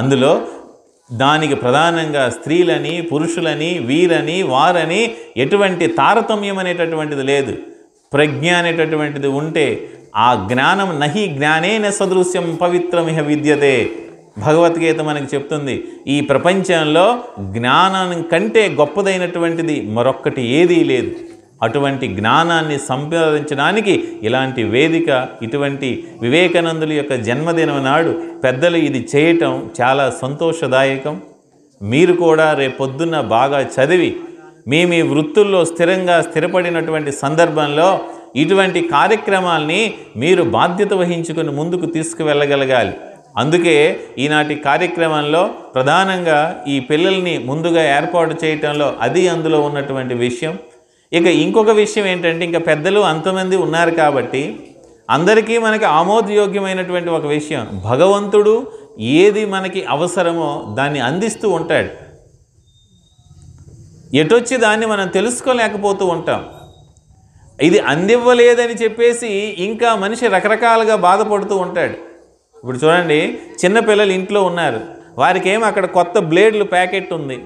అందులో దానికి ప్రధానంగా స్త్రీలని పురుషులని వీరని వారని ఎటువంటి తారతమ్యం అనేటటువంటిది లేదు ప్రజ్ఞ అనేటటువంటిది ఉంటే ఆ జ్ఞానం నహి జ్ఞానేన సదృశ్యం పవిత్రమిహ విద్యతే భగవద్గీత మనకి చెప్తుంది ఈ ప్రపంచంలో జ్ఞానం కంటే గొప్పదైనటువంటిది మరొక్కటి ఏదీ లేదు అటువంటి జ్ఞానాన్ని సంపాదించడానికి ఇలాంటి వేదిక ఇటువంటి వివేకానందుల యొక్క జన్మదినం నాడు పెద్దలు ఇది చేయటం చాలా సంతోషదాయకం మీరు కూడా రేపొద్దున్న బాగా చదివి మీ మీ వృత్తుల్లో స్థిరంగా స్థిరపడినటువంటి సందర్భంలో ఇటువంటి కార్యక్రమాల్ని మీరు బాధ్యత వహించుకుని ముందుకు తీసుకువెళ్ళగలగాలి అందుకే ఈనాటి కార్యక్రమంలో ప్రధానంగా ఈ పిల్లల్ని ముందుగా ఏర్పాటు చేయటంలో అది అందులో ఉన్నటువంటి విషయం ఇక ఇంకొక విషయం ఏంటంటే ఇంకా పెద్దలు అంతమంది ఉన్నారు కాబట్టి అందరికీ మనకి ఆమోదయోగ్యమైనటువంటి ఒక విషయం భగవంతుడు ఏది మనకి అవసరమో దాన్ని అందిస్తూ ఉంటాడు ఎటొచ్చి దాన్ని మనం తెలుసుకోలేకపోతూ ఉంటాం ఇది అందివ్వలేదని చెప్పేసి ఇంకా మనిషి రకరకాలుగా బాధపడుతూ ఉంటాడు ఇప్పుడు చూడండి చిన్నపిల్లలు ఇంట్లో ఉన్నారు వారికి ఏమో అక్కడ కొత్త బ్లేడ్లు ప్యాకెట్ ఉంది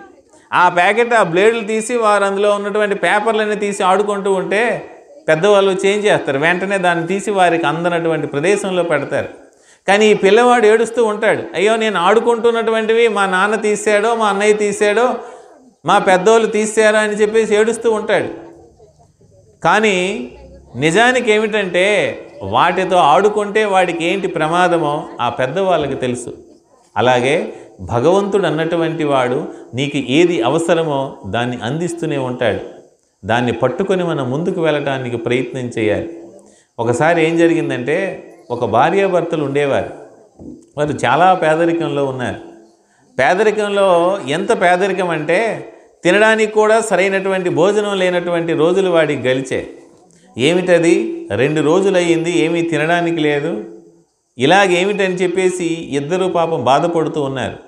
ఆ ప్యాకెట్ ఆ బ్లేడ్లు తీసి వారు అందులో ఉన్నటువంటి పేపర్లన్నీ తీసి ఆడుకుంటూ ఉంటే పెద్దవాళ్ళు చేంజ్ చేస్తారు వెంటనే దాన్ని తీసి వారికి అందనటువంటి ప్రదేశంలో పెడతారు కానీ ఈ పిల్లవాడు ఏడుస్తూ ఉంటాడు అయ్యో నేను ఆడుకుంటున్నటువంటివి మా నాన్న తీసాడో మా అన్నయ్య తీసాడో మా పెద్దవాళ్ళు తీసారా అని చెప్పేసి ఏడుస్తూ ఉంటాడు కానీ నిజానికి ఏమిటంటే వాటితో ఆడుకుంటే వాడికి ఏంటి ప్రమాదమో ఆ పెద్దవాళ్ళకి తెలుసు అలాగే భగవంతుడు అన్నటువంటి వాడు నీకు ఏది అవసరమో దాన్ని అందిస్తూనే ఉంటాడు దాన్ని పట్టుకొని మనం ముందుకు వెళ్ళడానికి ప్రయత్నం చేయాలి ఒకసారి ఏం జరిగిందంటే ఒక భార్యాభర్తలు ఉండేవారు వారు చాలా పేదరికంలో ఉన్నారు పేదరికంలో ఎంత పేదరికం అంటే తినడానికి కూడా సరైనటువంటి భోజనం లేనటువంటి రోజులు వాడికి గలిచే ఏమిటది రెండు రోజులు అయ్యింది ఏమీ తినడానికి లేదు ఇలాగేమిటని చెప్పేసి ఇద్దరు పాపం బాధపడుతూ ఉన్నారు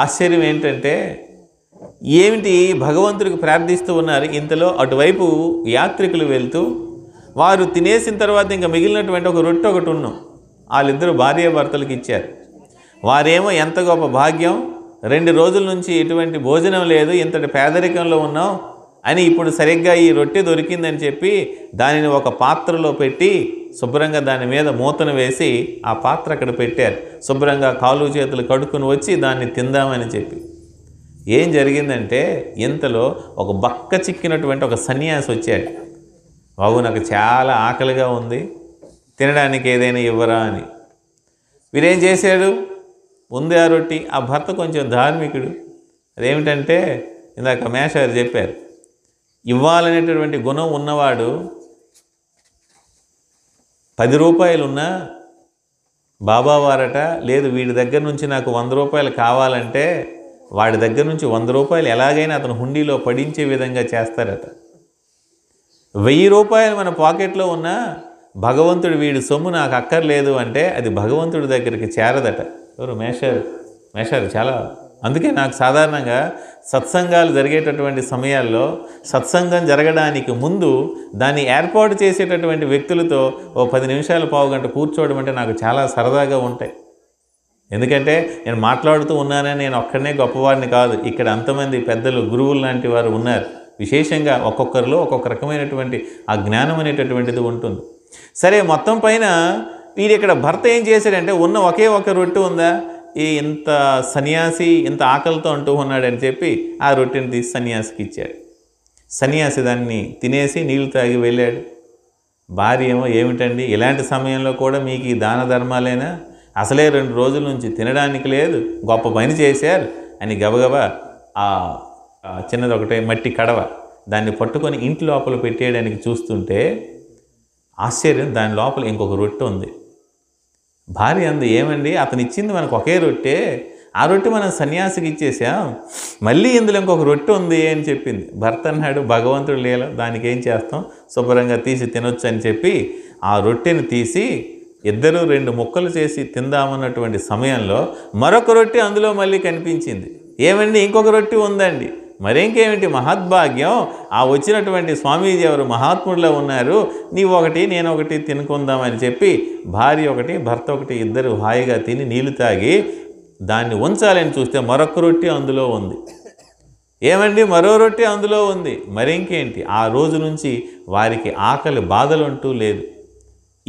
ఆశ్చర్యం ఏంటంటే ఏమిటి భగవంతుడికి ప్రార్థిస్తూ ఉన్నారు ఇంతలో అటువైపు యాత్రికులు వెళ్తూ వారు తినేసిన తర్వాత ఇంకా మిగిలినటువంటి ఒక రొట్టె ఒకటి ఉన్నాం వాళ్ళిద్దరు భార్యాభర్తలకు ఇచ్చారు వారేమో ఎంత గొప్ప భాగ్యం రెండు రోజుల నుంచి ఎటువంటి భోజనం లేదు ఇంతటి పేదరికంలో ఉన్నాం అని ఇప్పుడు సరిగ్గా ఈ రొట్టె దొరికిందని చెప్పి దానిని ఒక పాత్రలో పెట్టి శుభ్రంగా దాని మీద మూతను వేసి ఆ పాత్ర అక్కడ పెట్టారు శుభ్రంగా కాలు చేతులు కడుక్కుని వచ్చి దాన్ని తిందామని చెప్పి ఏం జరిగిందంటే ఇంతలో ఒక బక్క చిక్కినటువంటి ఒక సన్యాసి వచ్చాడు బాబు నాకు చాలా ఆకలిగా ఉంది తినడానికి ఏదైనా ఇవ్వరా అని వీరేం చేశాడు ఉంది ఆ రొట్టి ఆ భర్త కొంచెం ధార్మికుడు అదేమిటంటే ఇందాక మేషారు చెప్పారు ఇవ్వాలనేటటువంటి గుణం ఉన్నవాడు పది రూపాయలున్నా బాబావారట లేదు వీడి దగ్గర నుంచి నాకు వంద రూపాయలు కావాలంటే వాడి దగ్గర నుంచి వంద రూపాయలు ఎలాగైనా అతను హుండీలో పడించే విధంగా చేస్తారట వెయ్యి రూపాయలు మన పాకెట్లో ఉన్న భగవంతుడు వీడి సొమ్ము నాకు అక్కర్లేదు అంటే అది భగవంతుడి దగ్గరికి చేరదట ఎవరు మేషారు మేషారు చాలా అందుకే నాకు సాధారణంగా సత్సంగాలు జరిగేటటువంటి సమయాల్లో సత్సంగం జరగడానికి ముందు దాన్ని ఏర్పాటు చేసేటటువంటి వ్యక్తులతో ఓ పది నిమిషాలు పావు గంట కూర్చోవడం అంటే నాకు చాలా సరదాగా ఉంటాయి ఎందుకంటే నేను మాట్లాడుతూ ఉన్నానని నేను ఒక్కడనే గొప్పవాడిని కాదు ఇక్కడ అంతమంది పెద్దలు గురువులు లాంటి వారు ఉన్నారు విశేషంగా ఒక్కొక్కరిలో ఒక్కొక్క రకమైనటువంటి ఆ జ్ఞానం అనేటటువంటిది ఉంటుంది సరే మొత్తం పైన వీడు ఇక్కడ భర్త ఏం చేశాడంటే ఉన్న ఒకే ఒక రొట్టె ఉందా ఈ ఇంత సన్యాసి ఇంత ఆకలితో అంటూ ఉన్నాడని చెప్పి ఆ రొట్టెని తీసి సన్యాసికి ఇచ్చాడు సన్యాసి దాన్ని తినేసి నీళ్లు తాగి వెళ్ళాడు భార్య ఏమో ఏమిటండి ఇలాంటి సమయంలో కూడా మీకు ఈ దాన ధర్మాలైనా అసలే రెండు రోజుల నుంచి తినడానికి లేదు గొప్ప పని చేశారు అని గబగబ ఆ చిన్నది ఒకటే మట్టి కడవ దాన్ని పట్టుకొని ఇంటి లోపల పెట్టేయడానికి చూస్తుంటే ఆశ్చర్యం దాని లోపల ఇంకొక రొట్టె ఉంది భార్య అంది ఏమండి అతను ఇచ్చింది మనకు ఒకే రొట్టె ఆ రొట్టె మనం సన్యాసికి ఇచ్చేసాం మళ్ళీ ఇందులో ఇంకొక రొట్టె ఉంది అని చెప్పింది భర్త అన్నాడు భగవంతుడు లేల దానికి ఏం చేస్తాం శుభ్రంగా తీసి తినొచ్చు అని చెప్పి ఆ రొట్టెని తీసి ఇద్దరు రెండు ముక్కలు చేసి తిందామన్నటువంటి సమయంలో మరొక రొట్టె అందులో మళ్ళీ కనిపించింది ఏమండి ఇంకొక రొట్టె ఉందండి మరింకేమిటి మహద్భాగ్యం ఆ వచ్చినటువంటి స్వామీజీ ఎవరు మహాత్ముడిలో ఉన్నారు నీవు ఒకటి నేను ఒకటి తినుకుందామని చెప్పి భార్య ఒకటి భర్త ఒకటి ఇద్దరు హాయిగా తిని నీళ్లు తాగి దాన్ని ఉంచాలని చూస్తే మరొక రొట్టి అందులో ఉంది ఏమండి మరో రొట్టె అందులో ఉంది మరింకేంటి ఆ రోజు నుంచి వారికి ఆకలి బాధలు అంటూ లేదు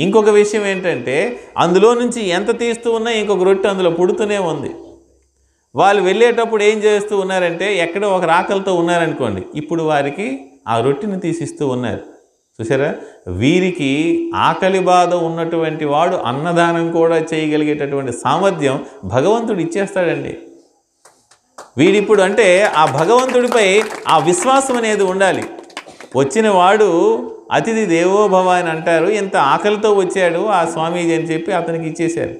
ఇంకొక విషయం ఏంటంటే అందులో నుంచి ఎంత తీస్తూ ఉన్నా ఇంకొక రొట్టె అందులో పుడుతూనే ఉంది వాళ్ళు వెళ్ళేటప్పుడు ఏం చేస్తూ ఉన్నారంటే ఎక్కడో ఒక రాకలతో ఉన్నారనుకోండి ఇప్పుడు వారికి ఆ రొట్టిని తీసిస్తూ ఉన్నారు చూసారా వీరికి ఆకలి బాధ ఉన్నటువంటి వాడు అన్నదానం కూడా చేయగలిగేటటువంటి సామర్థ్యం భగవంతుడు ఇచ్చేస్తాడండి వీడిప్పుడు అంటే ఆ భగవంతుడిపై ఆ విశ్వాసం అనేది ఉండాలి వచ్చిన వాడు అతిథి దేవోభవ అని అంటారు ఎంత ఆకలితో వచ్చాడు ఆ స్వామీజీ అని చెప్పి అతనికి ఇచ్చేశారు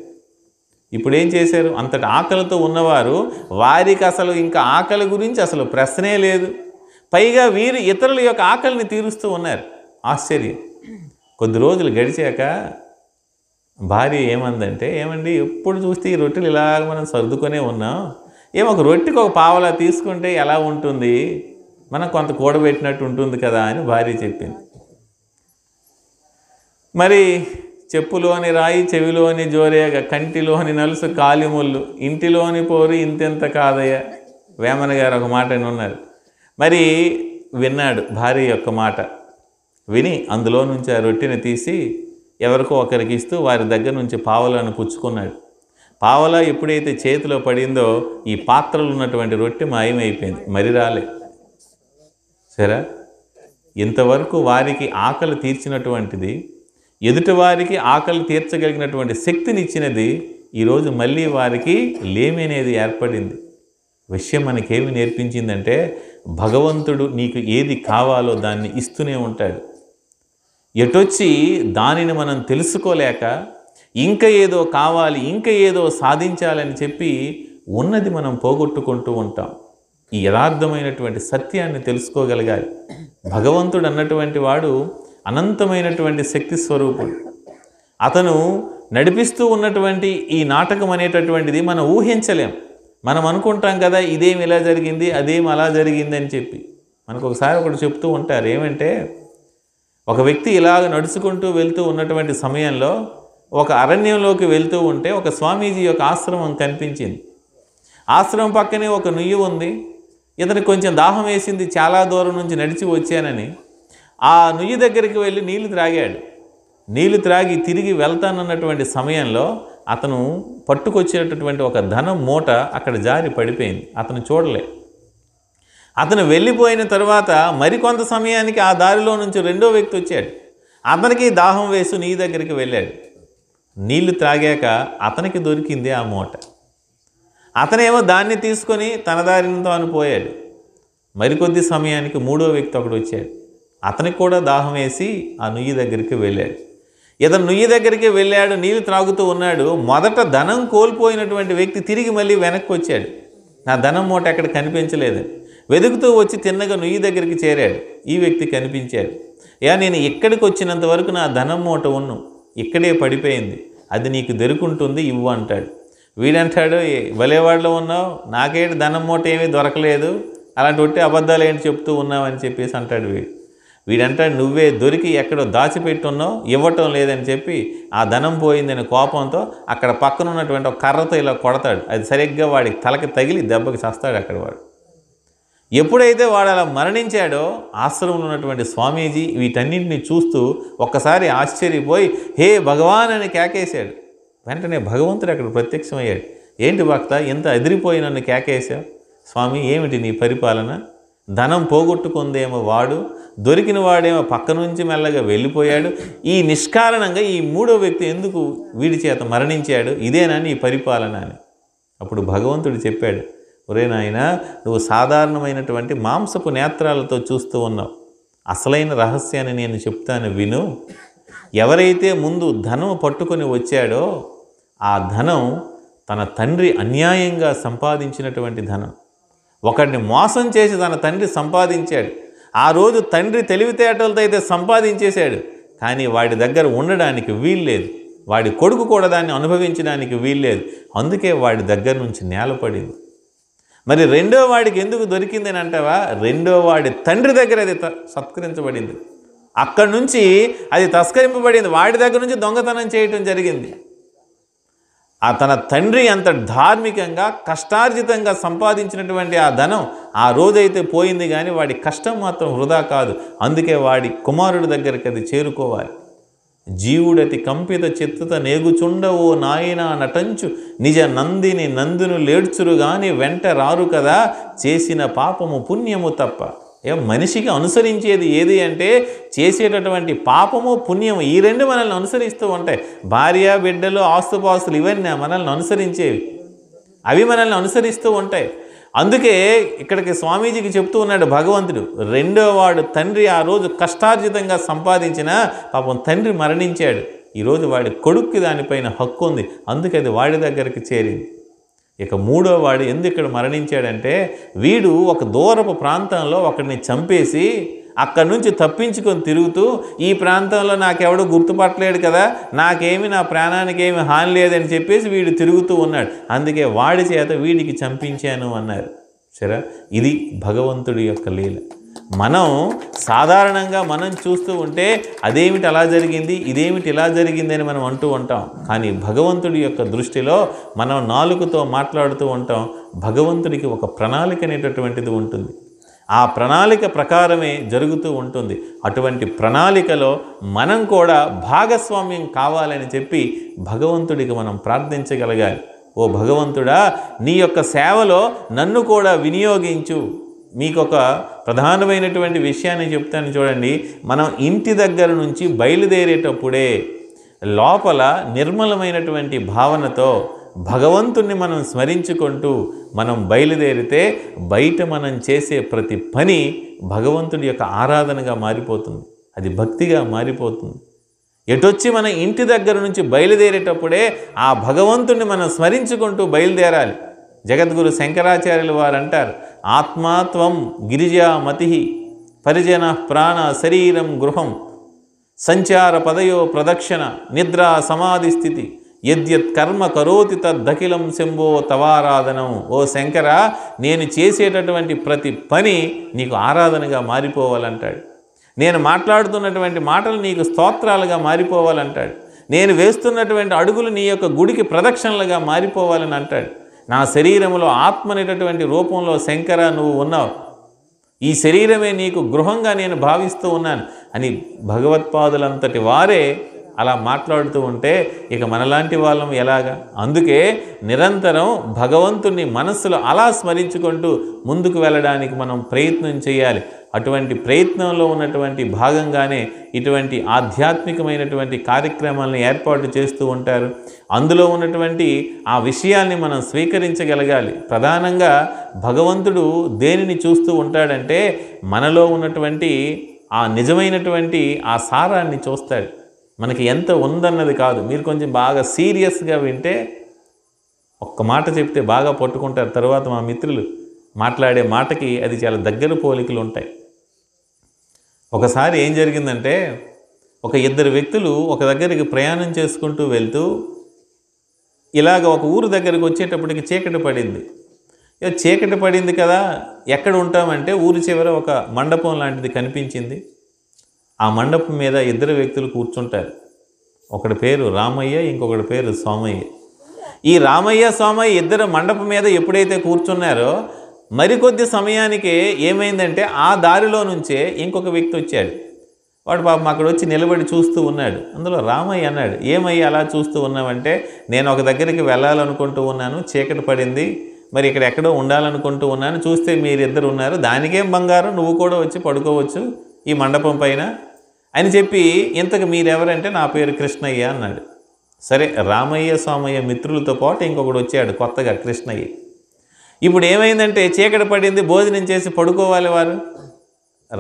ఇప్పుడు ఏం చేశారు అంతటి ఆకలితో ఉన్నవారు వారికి అసలు ఇంకా ఆకలి గురించి అసలు ప్రశ్నే లేదు పైగా వీరు ఇతరుల యొక్క ఆకలిని తీరుస్తూ ఉన్నారు ఆశ్చర్యం కొద్ది రోజులు గడిచాక భార్య ఏమందంటే ఏమండి ఎప్పుడు చూస్తే ఈ రొట్టెలు ఇలాగ మనం సర్దుకొనే ఉన్నాం ఏమో ఒక రొట్టెకి ఒక పావలా తీసుకుంటే ఎలా ఉంటుంది మనం కొంత కూడబెట్టినట్టు ఉంటుంది కదా అని భార్య చెప్పింది మరి చెప్పులోని రాయి చెవిలోని జోరేగ కంటిలోని నలుసు కాలిముళ్ళు ఇంటిలోని పోరు ఇంతెంత కాదయ్య వేమన గారు ఒక మాట ఉన్నారు మరి విన్నాడు భార్య యొక్క మాట విని అందులో నుంచి ఆ రొట్టెని తీసి ఎవరికో ఒకరికి ఇస్తూ వారి దగ్గర నుంచి పావలను పుచ్చుకున్నాడు పావల ఎప్పుడైతే చేతిలో పడిందో ఈ పాత్రలు ఉన్నటువంటి రొట్టె మాయమైపోయింది మరి రాలే సరే ఇంతవరకు వారికి ఆకలి తీర్చినటువంటిది ఎదుటివారికి ఆకలి తీర్చగలిగినటువంటి శక్తినిచ్చినది ఈరోజు మళ్ళీ వారికి లేమనేది ఏర్పడింది విషయం మనకేమి నేర్పించిందంటే భగవంతుడు నీకు ఏది కావాలో దాన్ని ఇస్తూనే ఉంటాడు ఎటొచ్చి దానిని మనం తెలుసుకోలేక ఇంకా ఏదో కావాలి ఇంకా ఏదో సాధించాలని చెప్పి ఉన్నది మనం పోగొట్టుకుంటూ ఉంటాం ఈ యథార్థమైనటువంటి సత్యాన్ని తెలుసుకోగలగాలి భగవంతుడు అన్నటువంటి వాడు అనంతమైనటువంటి శక్తి స్వరూపుడు అతను నడిపిస్తూ ఉన్నటువంటి ఈ నాటకం అనేటటువంటిది మనం ఊహించలేం మనం అనుకుంటాం కదా ఇదేం ఇలా జరిగింది అదేం అలా జరిగింది అని చెప్పి మనకు ఒకసారి ఒకటి చెప్తూ ఉంటారు ఏమంటే ఒక వ్యక్తి ఇలాగ నడుచుకుంటూ వెళ్తూ ఉన్నటువంటి సమయంలో ఒక అరణ్యంలోకి వెళ్తూ ఉంటే ఒక స్వామీజీ యొక్క ఆశ్రమం కనిపించింది ఆశ్రమం పక్కనే ఒక నుయ్యి ఉంది ఇతను కొంచెం దాహం వేసింది చాలా దూరం నుంచి నడిచి వచ్చానని ఆ నుయ్యి దగ్గరికి వెళ్ళి నీళ్లు త్రాగాడు నీళ్లు త్రాగి తిరిగి వెళ్తానన్నటువంటి సమయంలో అతను పట్టుకొచ్చేటటువంటి ఒక ధనం మూట అక్కడ జారి పడిపోయింది అతను చూడలే అతను వెళ్ళిపోయిన తర్వాత మరికొంత సమయానికి ఆ దారిలో నుంచి రెండో వ్యక్తి వచ్చాడు అతనికి దాహం వేసి నీ దగ్గరికి వెళ్ళాడు నీళ్లు త్రాగాక అతనికి దొరికింది ఆ మూట అతనేమో దాన్ని తీసుకొని తన దారిని తాను పోయాడు మరికొద్ది సమయానికి మూడో వ్యక్తి ఒకడు వచ్చాడు అతనికి కూడా దాహం వేసి ఆ నుయ్యి దగ్గరికి వెళ్ళాడు ఇతను నుయ్యి దగ్గరికి వెళ్ళాడు నీళ్ళు త్రాగుతూ ఉన్నాడు మొదట ధనం కోల్పోయినటువంటి వ్యక్తి తిరిగి మళ్ళీ వెనక్కి వచ్చాడు నా ధనం మూట అక్కడ కనిపించలేదు వెతుకుతూ వచ్చి తిన్నగా నుయ్యి దగ్గరికి చేరాడు ఈ వ్యక్తి కనిపించాడు యా నేను ఇక్కడికి వచ్చినంత వరకు నా ధనం మూట ఉన్ను ఇక్కడే పడిపోయింది అది నీకు దొరుకుంటుంది ఇవ్వు అంటాడు వీడంటాడు భలేవాడలో ఉన్నావు నాకేంటి ధనం మూట ఏమీ దొరకలేదు అలాంటి ఒట్టి అబద్ధాలు ఏంటి చెప్తూ ఉన్నావని చెప్పేసి అంటాడు వీడు వీడంటాడు నువ్వే దొరికి ఎక్కడో దాచిపెట్టున్నో ఇవ్వటం లేదని చెప్పి ఆ ధనం పోయిందనే కోపంతో అక్కడ పక్కన ఉన్నటువంటి ఒక కర్రతో ఇలా కొడతాడు అది సరిగ్గా వాడికి తలకి తగిలి దెబ్బకి చస్తాడు అక్కడ వాడు ఎప్పుడైతే వాడు అలా మరణించాడో ఆశ్రమంలో ఉన్నటువంటి స్వామీజీ వీటన్నింటిని చూస్తూ ఒక్కసారి ఆశ్చర్యపోయి హే భగవాన్ అని కేకేశాడు వెంటనే భగవంతుడు అక్కడ ప్రత్యక్షమయ్యాడు ఏంటి భక్త ఇంత అదిరిపోయి నన్ను కేకేశావు స్వామి ఏమిటి నీ పరిపాలన ధనం పోగొట్టుకుందేమో వాడు దొరికిన వాడేమో పక్క నుంచి మెల్లగా వెళ్ళిపోయాడు ఈ నిష్కారణంగా ఈ మూడో వ్యక్తి ఎందుకు వీడి చేత మరణించాడు ఇదేనా నీ పరిపాలన అని అప్పుడు భగవంతుడు చెప్పాడు ఒరే నాయన నువ్వు సాధారణమైనటువంటి మాంసపు నేత్రాలతో చూస్తూ ఉన్నావు అసలైన రహస్యాన్ని నేను చెప్తాను విను ఎవరైతే ముందు ధనం పట్టుకొని వచ్చాడో ఆ ధనం తన తండ్రి అన్యాయంగా సంపాదించినటువంటి ధనం ఒకడిని మోసం చేసి తన తండ్రి సంపాదించాడు ఆ రోజు తండ్రి తెలివితేటలతో అయితే సంపాదించేశాడు కానీ వాడి దగ్గర ఉండడానికి వీల్లేదు వాడి కొడుకు కూడా దాన్ని అనుభవించడానికి వీల్లేదు అందుకే వాడి దగ్గర నుంచి నేలపడింది మరి రెండో వాడికి ఎందుకు దొరికిందని అంటావా రెండో వాడి తండ్రి దగ్గర అది సత్కరించబడింది అక్కడి నుంచి అది తస్కరింపబడింది వాడి దగ్గర నుంచి దొంగతనం చేయటం జరిగింది తన తండ్రి అంత ధార్మికంగా కష్టార్జితంగా సంపాదించినటువంటి ఆ ధనం ఆ రోజైతే పోయింది కానీ వాడి కష్టం మాత్రం వృధా కాదు అందుకే వాడి కుమారుడి దగ్గరికి అది చేరుకోవాలి జీవుడతి కంపిత చిత్తుత ఓ నాయనా నటంచు నిజ నందిని నందును లేడ్చురుగాని వెంట రారు కదా చేసిన పాపము పుణ్యము తప్ప ఏ మనిషికి అనుసరించేది ఏది అంటే చేసేటటువంటి పాపము పుణ్యము ఈ రెండు మనల్ని అనుసరిస్తూ ఉంటాయి భార్య బిడ్డలు ఆస్తుపాస్తులు ఇవన్నీ మనల్ని అనుసరించేవి అవి మనల్ని అనుసరిస్తూ ఉంటాయి అందుకే ఇక్కడికి స్వామీజీకి చెప్తూ ఉన్నాడు భగవంతుడు రెండో వాడు తండ్రి ఆ రోజు కష్టార్జితంగా సంపాదించిన పాపం తండ్రి మరణించాడు ఈరోజు వాడి కొడుక్కి దానిపైన హక్కు ఉంది అందుకే అది వాడి దగ్గరికి చేరింది ఇక మూడో వాడు ఎందుకు ఇక్కడ మరణించాడంటే వీడు ఒక దూరపు ప్రాంతంలో ఒకడిని చంపేసి అక్కడి నుంచి తప్పించుకొని తిరుగుతూ ఈ ప్రాంతంలో నాకెవడో గుర్తుపట్టలేడు కదా నాకేమి నా ప్రాణానికి ఏమి హాని లేదని చెప్పేసి వీడు తిరుగుతూ ఉన్నాడు అందుకే వాడి చేత వీడికి చంపించాను అన్నారు సరే ఇది భగవంతుడి యొక్క లీల మనం సాధారణంగా మనం చూస్తూ ఉంటే అదేమిటి అలా జరిగింది ఇదేమిటి ఇలా జరిగిందని మనం అంటూ ఉంటాం కానీ భగవంతుడి యొక్క దృష్టిలో మనం నాలుగుతో మాట్లాడుతూ ఉంటాం భగవంతుడికి ఒక ప్రణాళిక అనేటటువంటిది ఉంటుంది ఆ ప్రణాళిక ప్రకారమే జరుగుతూ ఉంటుంది అటువంటి ప్రణాళికలో మనం కూడా భాగస్వామ్యం కావాలని చెప్పి భగవంతుడికి మనం ప్రార్థించగలగాలి ఓ భగవంతుడా నీ యొక్క సేవలో నన్ను కూడా వినియోగించు మీకు ఒక ప్రధానమైనటువంటి విషయాన్ని చెప్తాను చూడండి మనం ఇంటి దగ్గర నుంచి బయలుదేరేటప్పుడే లోపల నిర్మలమైనటువంటి భావనతో భగవంతుణ్ణి మనం స్మరించుకుంటూ మనం బయలుదేరితే బయట మనం చేసే ప్రతి పని భగవంతుడి యొక్క ఆరాధనగా మారిపోతుంది అది భక్తిగా మారిపోతుంది ఎటొచ్చి మన ఇంటి దగ్గర నుంచి బయలుదేరేటప్పుడే ఆ భగవంతుణ్ణి మనం స్మరించుకుంటూ బయలుదేరాలి జగద్గురు శంకరాచార్యులు వారు అంటారు ఆత్మాత్వం గిరిజామతి పరిజన ప్రాణ శరీరం గృహం సంచార పదయో ప్రదక్షిణ నిద్రా సమాధి స్థితి యద్యత్ కర్మ కరోతి తద్దఖిలం శంభో తవారాధనం ఓ శంకర నేను చేసేటటువంటి ప్రతి పని నీకు ఆరాధనగా మారిపోవాలంటాడు నేను మాట్లాడుతున్నటువంటి మాటలు నీకు స్తోత్రాలుగా మారిపోవాలంటాడు నేను వేస్తున్నటువంటి అడుగులు నీ యొక్క గుడికి ప్రదక్షిణలుగా మారిపోవాలని అంటాడు నా శరీరంలో ఆత్మనేటటువంటి రూపంలో శంకర నువ్వు ఉన్నావు ఈ శరీరమే నీకు గృహంగా నేను భావిస్తూ ఉన్నాను అని భగవత్పాదులంతటి వారే అలా మాట్లాడుతూ ఉంటే ఇక మనలాంటి వాళ్ళం ఎలాగా అందుకే నిరంతరం భగవంతుని మనస్సులో అలా స్మరించుకుంటూ ముందుకు వెళ్ళడానికి మనం ప్రయత్నం చేయాలి అటువంటి ప్రయత్నంలో ఉన్నటువంటి భాగంగానే ఇటువంటి ఆధ్యాత్మికమైనటువంటి కార్యక్రమాలను ఏర్పాటు చేస్తూ ఉంటారు అందులో ఉన్నటువంటి ఆ విషయాన్ని మనం స్వీకరించగలగాలి ప్రధానంగా భగవంతుడు దేనిని చూస్తూ ఉంటాడంటే మనలో ఉన్నటువంటి ఆ నిజమైనటువంటి ఆ సారాన్ని చూస్తాడు మనకి ఎంత ఉందన్నది కాదు మీరు కొంచెం బాగా సీరియస్గా వింటే ఒక్క మాట చెప్తే బాగా పట్టుకుంటారు తర్వాత మా మిత్రులు మాట్లాడే మాటకి అది చాలా దగ్గర పోలికలు ఉంటాయి ఒకసారి ఏం జరిగిందంటే ఒక ఇద్దరు వ్యక్తులు ఒక దగ్గరికి ప్రయాణం చేసుకుంటూ వెళ్తూ ఇలాగ ఒక ఊరు దగ్గరికి వచ్చేటప్పటికి చీకటి పడింది చీకటి పడింది కదా ఎక్కడ ఉంటామంటే ఊరి చివర ఒక మండపం లాంటిది కనిపించింది ఆ మండపం మీద ఇద్దరు వ్యక్తులు కూర్చుంటారు ఒకటి పేరు రామయ్య ఇంకొకటి పేరు సోమయ్య ఈ రామయ్య సోమయ్య ఇద్దరు మండపం మీద ఎప్పుడైతే కూర్చున్నారో మరికొద్ది సమయానికి ఏమైందంటే ఆ దారిలో నుంచే ఇంకొక వ్యక్తి వచ్చాడు వాడు పాపం అక్కడ వచ్చి నిలబడి చూస్తూ ఉన్నాడు అందులో రామయ్య అన్నాడు ఏమయ్య అలా చూస్తూ ఉన్నామంటే నేను ఒక దగ్గరికి వెళ్ళాలనుకుంటూ ఉన్నాను చీకటి పడింది మరి ఇక్కడ ఎక్కడో ఉండాలనుకుంటూ ఉన్నాను చూస్తే మీరిద్దరు ఉన్నారు దానికేం బంగారం నువ్వు కూడా వచ్చి పడుకోవచ్చు ఈ మండపం పైన అని చెప్పి ఇంతకు మీరెవరంటే నా పేరు కృష్ణయ్య అన్నాడు సరే రామయ్య సోమయ్య మిత్రులతో పాటు ఇంకొకడు వచ్చాడు కొత్తగా కృష్ణయ్య ఇప్పుడు ఏమైందంటే చీకటి పడింది భోజనం చేసి పడుకోవాలి వారు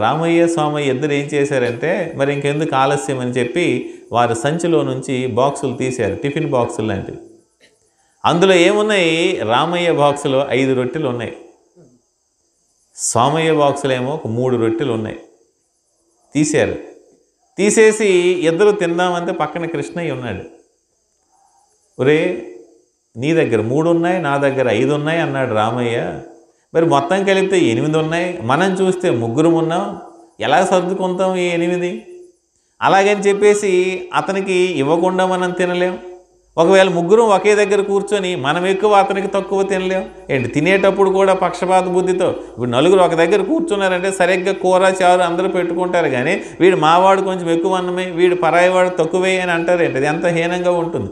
రామయ్య సోమయ్య ఇద్దరు ఏం చేశారంటే మరి ఇంకెందుకు ఆలస్యం అని చెప్పి వారు సంచిలో నుంచి బాక్సులు తీశారు టిఫిన్ బాక్సులు లాంటివి అందులో ఏమున్నాయి రామయ్య బాక్సులో ఐదు రొట్టెలు ఉన్నాయి సోమయ్య బాక్సులేమో ఒక మూడు రొట్టెలు ఉన్నాయి తీశారు తీసేసి ఇద్దరు తిందామంటే పక్కన కృష్ణయ్య ఉన్నాడు ఒరే నీ దగ్గర మూడు ఉన్నాయి నా దగ్గర ఐదు ఉన్నాయి అన్నాడు రామయ్య మరి మొత్తం కలిపితే ఎనిమిది ఉన్నాయి మనం చూస్తే ముగ్గురు ఉన్నాం ఎలా సర్దుకుంటాం ఈ ఎనిమిది అలాగని చెప్పేసి అతనికి ఇవ్వకుండా మనం తినలేం ఒకవేళ ముగ్గురం ఒకే దగ్గర కూర్చొని మనం ఎక్కువ అతనికి తక్కువ తినలేం ఏంటి తినేటప్పుడు కూడా పక్షపాత బుద్ధితో ఇప్పుడు నలుగురు ఒక దగ్గర కూర్చున్నారంటే సరిగ్గా కూర చారు అందరూ పెట్టుకుంటారు కానీ వీడు మావాడు కొంచెం ఎక్కువ అన్నమే వీడు పరాయివాడు తక్కువే అని అంటారు ఏంటి అది ఎంత హీనంగా ఉంటుంది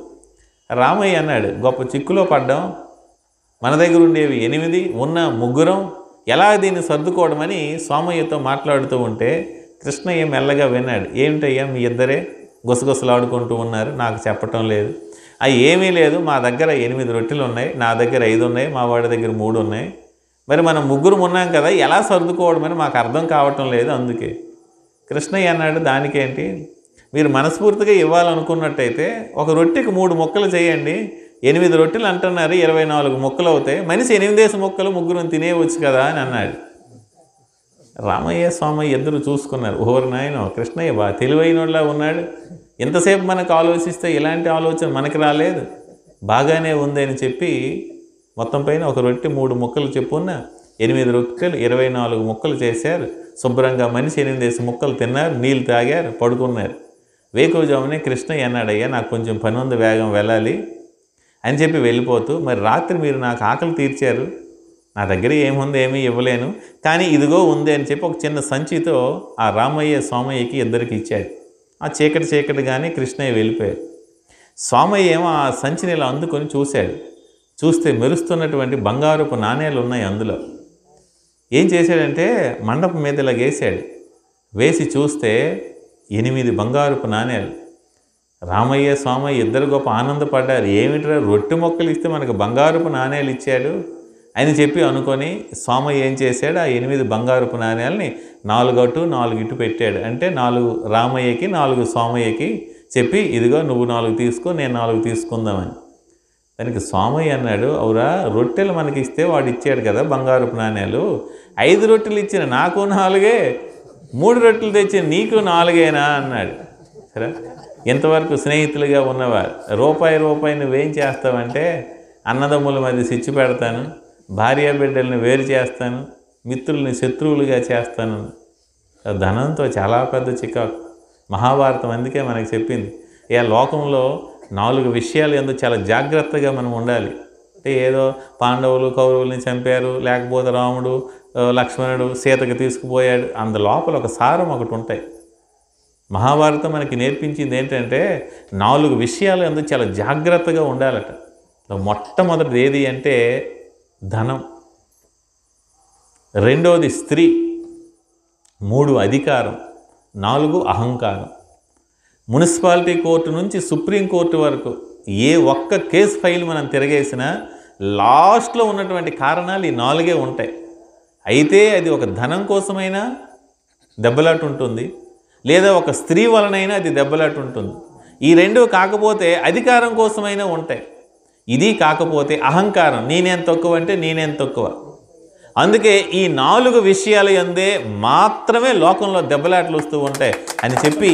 రామయ్య అన్నాడు గొప్ప చిక్కులో పడ్డం మన దగ్గర ఉండేవి ఎనిమిది ఉన్న ముగ్గురం ఎలా దీన్ని సర్దుకోవడమని సోమయ్యతో మాట్లాడుతూ ఉంటే కృష్ణయ్య మెల్లగా విన్నాడు ఏమిటయ్యా మీ ఇద్దరే గుసగుసలాడుకుంటూ ఉన్నారు నాకు చెప్పటం లేదు అవి ఏమీ లేదు మా దగ్గర ఎనిమిది రొట్టెలు ఉన్నాయి నా దగ్గర ఐదు ఉన్నాయి మా వాడి దగ్గర మూడు ఉన్నాయి మరి మనం ముగ్గురు ఉన్నాం కదా ఎలా సర్దుకోవడమని మాకు అర్థం కావటం లేదు అందుకే కృష్ణయ్య అన్నాడు దానికేంటి మీరు మనస్ఫూర్తిగా ఇవ్వాలనుకున్నట్టయితే ఒక రొట్టెకి మూడు మొక్కలు చేయండి ఎనిమిది రొట్టెలు అంటున్నారు ఇరవై నాలుగు మొక్కలు అవుతాయి మనిషి ఎనిమిదేసి మొక్కలు ముగ్గురు తినేయవచ్చు కదా అని అన్నాడు రామయ్య స్వామి ఇద్దరు చూసుకున్నారు ఓవర్ నాయనో కృష్ణయ్య బాగా తెలివైనలా ఉన్నాడు ఇంతసేపు మనకు ఆలోచిస్తే ఇలాంటి ఆలోచన మనకి రాలేదు బాగానే ఉంది అని చెప్పి మొత్తం పైన ఒక రొట్టె మూడు ముక్కలు చెప్పున్న ఎనిమిది రొట్టెలు ఇరవై నాలుగు ముక్కలు చేశారు శుభ్రంగా మనిషి ఎనిమిది వేసి ముక్కలు తిన్నారు నీళ్ళు తాగారు పడుకున్నారు వేకువజామునే కృష్ణ ఎన్నాడయ్యా నాకు కొంచెం పని ఉంది వేగం వెళ్ళాలి అని చెప్పి వెళ్ళిపోతూ మరి రాత్రి మీరు నాకు ఆకలి తీర్చారు నా దగ్గర ఏముంది ఏమీ ఇవ్వలేను కానీ ఇదిగో ఉంది అని చెప్పి ఒక చిన్న సంచితో ఆ రామయ్య సోమయ్యకి ఇద్దరికి ఇచ్చాడు ఆ చీకటి చీకటి కానీ కృష్ణయ్య వెళ్ళిపోయాడు స్వామయ్య ఏమో ఆ సంచిని ఇలా అందుకొని చూశాడు చూస్తే మెరుస్తున్నటువంటి బంగారపు నాణేలు ఉన్నాయి అందులో ఏం చేశాడంటే మండపం మీద ఇలా వేసాడు వేసి చూస్తే ఎనిమిది బంగారపు నాణేలు రామయ్య స్వామయ్య ఇద్దరు గొప్ప ఆనందపడ్డారు ఏమిట్రా రొట్టె మొక్కలు ఇస్తే మనకు బంగారపు నాణేలు ఇచ్చాడు అని చెప్పి అనుకొని స్వామి ఏం చేశాడు ఆ ఎనిమిది బంగారపు నాణ్యాలని నాలుగు అటు నాలుగు ఇటు పెట్టాడు అంటే నాలుగు రామయ్యకి నాలుగు స్వామయ్యకి చెప్పి ఇదిగో నువ్వు నాలుగు తీసుకో నేను నాలుగు తీసుకుందామని దానికి స్వామయ్య అన్నాడు అవురా రొట్టెలు మనకి ఇస్తే వాడు ఇచ్చాడు కదా బంగారపు నాణ్యాలు ఐదు రొట్టెలు ఇచ్చిన నాకు నాలుగే మూడు రొట్టెలు తెచ్చిన నీకు నాలుగేనా అన్నాడు సరే ఎంతవరకు స్నేహితులుగా ఉన్నవారు రూపాయి రూపాయి నువ్వేం చేస్తావంటే అన్నదమ్ముల మధ్య సిచ్చు పెడతాను బిడ్డల్ని వేరు చేస్తాను మిత్రుల్ని శత్రువులుగా చేస్తాను ధనంతో చాలా పెద్ద చికాకు మహాభారతం అందుకే మనకు చెప్పింది ఏ లోకంలో నాలుగు విషయాలు ఎందుకు చాలా జాగ్రత్తగా మనం ఉండాలి అంటే ఏదో పాండవులు కౌరవుల్ని చంపారు లేకపోతే రాముడు లక్ష్మణుడు సీతకి తీసుకుపోయాడు అంత లోపల ఒక సారం ఒకటి ఉంటాయి మహాభారతం మనకి నేర్పించింది ఏంటంటే నాలుగు విషయాలు ఎందుకు చాలా జాగ్రత్తగా ఉండాలట మొట్టమొదటిది ఏది అంటే ధనం రెండవది స్త్రీ మూడు అధికారం నాలుగు అహంకారం మున్సిపాలిటీ కోర్టు నుంచి సుప్రీంకోర్టు వరకు ఏ ఒక్క కేసు ఫైల్ మనం తిరగేసినా లాస్ట్లో ఉన్నటువంటి కారణాలు ఈ నాలుగే ఉంటాయి అయితే అది ఒక ధనం కోసమైనా దెబ్బలాట ఉంటుంది లేదా ఒక స్త్రీ వలనైనా అది దెబ్బలాట ఉంటుంది ఈ రెండు కాకపోతే అధికారం కోసమైనా ఉంటాయి ఇది కాకపోతే అహంకారం నేనేం తక్కువ అంటే నేనేం తక్కువ అందుకే ఈ నాలుగు విషయాల ఎందే మాత్రమే లోకంలో దెబ్బలాటలు వస్తూ ఉంటాయి అని చెప్పి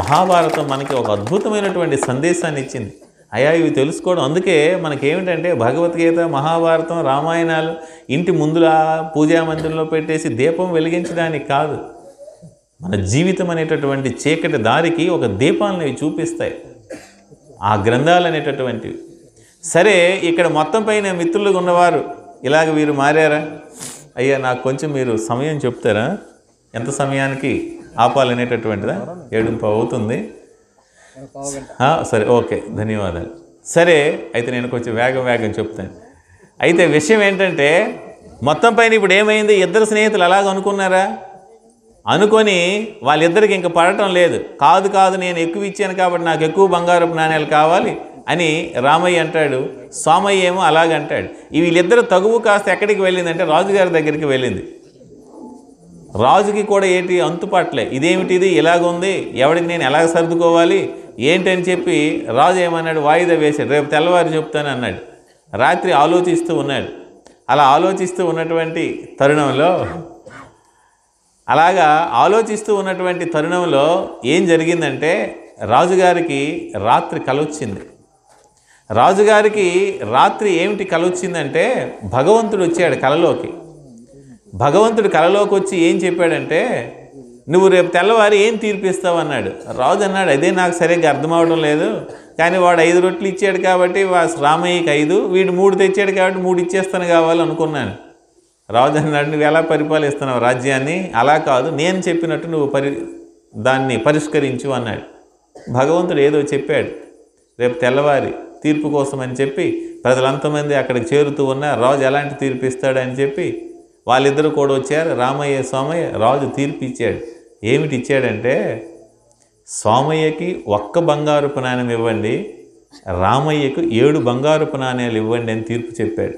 మహాభారతం మనకి ఒక అద్భుతమైనటువంటి సందేశాన్ని ఇచ్చింది అయ్యా ఇవి తెలుసుకోవడం అందుకే మనకేమిటంటే భగవద్గీత మహాభారతం రామాయణాలు ఇంటి ముందులా పూజా మందిరంలో పెట్టేసి దీపం వెలిగించడానికి కాదు మన జీవితం అనేటటువంటి చీకటి దారికి ఒక దీపాలను చూపిస్తాయి ఆ గ్రంథాలు అనేటటువంటివి సరే ఇక్కడ మొత్తం పైన మిత్రులుగా ఉన్నవారు ఇలాగ వీరు మారారా అయ్యా నాకు కొంచెం మీరు సమయం చెప్తారా ఎంత సమయానికి ఆపాలనేటటువంటిదా ఏడుంపు అవుతుంది సరే ఓకే ధన్యవాదాలు సరే అయితే నేను కొంచెం వేగం వేగం చెప్తాను అయితే విషయం ఏంటంటే మొత్తం పైన ఇప్పుడు ఏమైంది ఇద్దరు స్నేహితులు అలాగ అనుకున్నారా అనుకొని వాళ్ళిద్దరికి ఇంక పడటం లేదు కాదు కాదు నేను ఎక్కువ ఇచ్చాను కాబట్టి నాకు ఎక్కువ బంగారపు నాణ్యాలు కావాలి అని రామయ్య అంటాడు సోమయ్య ఏమో అలాగంటాడు వీళ్ళిద్దరు తగువు కాస్త ఎక్కడికి వెళ్ళిందంటే రాజుగారి దగ్గరికి వెళ్ళింది రాజుకి కూడా ఏంటి అంతుపాట్లే ఇదేమిటిది ఇలాగుంది ఎవడికి నేను ఎలాగ సర్దుకోవాలి ఏంటని చెప్పి రాజు ఏమన్నాడు వాయిదా వేశాడు రేపు తెల్లవారు చెప్తాను అన్నాడు రాత్రి ఆలోచిస్తూ ఉన్నాడు అలా ఆలోచిస్తూ ఉన్నటువంటి తరుణంలో అలాగా ఆలోచిస్తూ ఉన్నటువంటి తరుణంలో ఏం జరిగిందంటే రాజుగారికి రాత్రి కలొచ్చింది రాజుగారికి రాత్రి ఏమిటి కల వచ్చిందంటే భగవంతుడు వచ్చాడు కలలోకి భగవంతుడు కలలోకి వచ్చి ఏం చెప్పాడంటే నువ్వు రేపు తెల్లవారి ఏం తీర్పిస్తావు అన్నాడు రాజు అన్నాడు అదే నాకు సరిగ్గా అర్థం అవడం లేదు కానీ వాడు ఐదు రొట్లు ఇచ్చాడు కాబట్టి రామయ్యకి ఐదు వీడు మూడు తెచ్చాడు కాబట్టి మూడు ఇచ్చేస్తాను అనుకున్నాను రాజు అన్నాడు నువ్వు ఎలా పరిపాలిస్తున్నావు రాజ్యాన్ని అలా కాదు నేను చెప్పినట్టు నువ్వు పరి దాన్ని పరిష్కరించు అన్నాడు భగవంతుడు ఏదో చెప్పాడు రేపు తెల్లవారి తీర్పు కోసం అని చెప్పి ప్రజలంతమంది అక్కడికి చేరుతూ ఉన్న రాజు ఎలాంటి తీర్పు ఇస్తాడని చెప్పి వాళ్ళిద్దరు కూడా వచ్చారు రామయ్య సోమయ్య రాజు తీర్పు ఇచ్చాడు ఏమిటి ఇచ్చాడంటే సోమయ్యకి ఒక్క బంగారు నాణ్యం ఇవ్వండి రామయ్యకు ఏడు బంగారు నాణ్యాలు ఇవ్వండి అని తీర్పు చెప్పాడు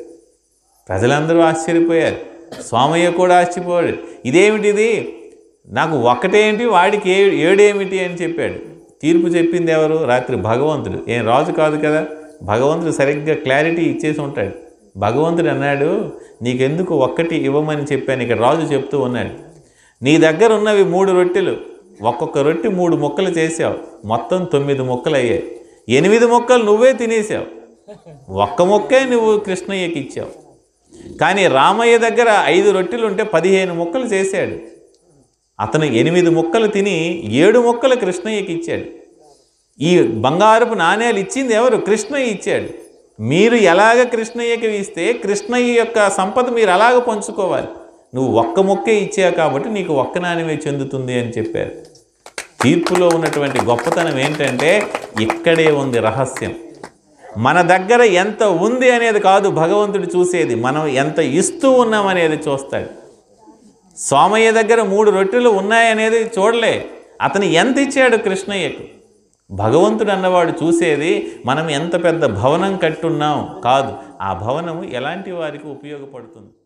ప్రజలందరూ ఆశ్చర్యపోయారు సోమయ్య కూడా ఆశ్చర్యపోయాడు ఇదేమిటిది నాకు ఒకటేంటి వాడికి ఏ ఏడేమిటి అని చెప్పాడు తీర్పు చెప్పింది ఎవరు రాత్రి భగవంతుడు ఏం రాజు కాదు కదా భగవంతుడు సరిగ్గా క్లారిటీ ఇచ్చేసి ఉంటాడు భగవంతుడు అన్నాడు నీకెందుకు ఒక్కటి ఇవ్వమని చెప్పాను ఇక్కడ రాజు చెప్తూ ఉన్నాడు నీ దగ్గర ఉన్నవి మూడు రొట్టెలు ఒక్కొక్క రొట్టె మూడు ముక్కలు చేసావు మొత్తం తొమ్మిది ముక్కలు అయ్యాయి ఎనిమిది ముక్కలు నువ్వే తినేసావు ఒక్క ముక్కే నువ్వు కృష్ణయ్యకి ఇచ్చావు కానీ రామయ్య దగ్గర ఐదు రొట్టెలు ఉంటే పదిహేను ముక్కలు చేశాడు అతను ఎనిమిది ముక్కలు తిని ఏడు ముక్కలు కృష్ణయ్యకి ఇచ్చాడు ఈ బంగారపు నాణేలు ఇచ్చింది ఎవరు కృష్ణయ్య ఇచ్చాడు మీరు ఎలాగ కృష్ణయ్యకి ఇస్తే కృష్ణయ్య యొక్క సంపద మీరు అలాగ పంచుకోవాలి నువ్వు ఒక్క మొక్కే ఇచ్చావు కాబట్టి నీకు ఒక్క నాణ్యమే చెందుతుంది అని చెప్పారు తీర్పులో ఉన్నటువంటి గొప్పతనం ఏంటంటే ఇక్కడే ఉంది రహస్యం మన దగ్గర ఎంత ఉంది అనేది కాదు భగవంతుడు చూసేది మనం ఎంత ఇస్తూ ఉన్నామనేది చూస్తాడు సోమయ్య దగ్గర మూడు రొట్టెలు ఉన్నాయనేది చూడలే అతను ఎంత ఇచ్చాడు కృష్ణయ్యకు భగవంతుడు అన్నవాడు చూసేది మనం ఎంత పెద్ద భవనం కట్టున్నాం కాదు ఆ భవనము ఎలాంటి వారికి ఉపయోగపడుతుంది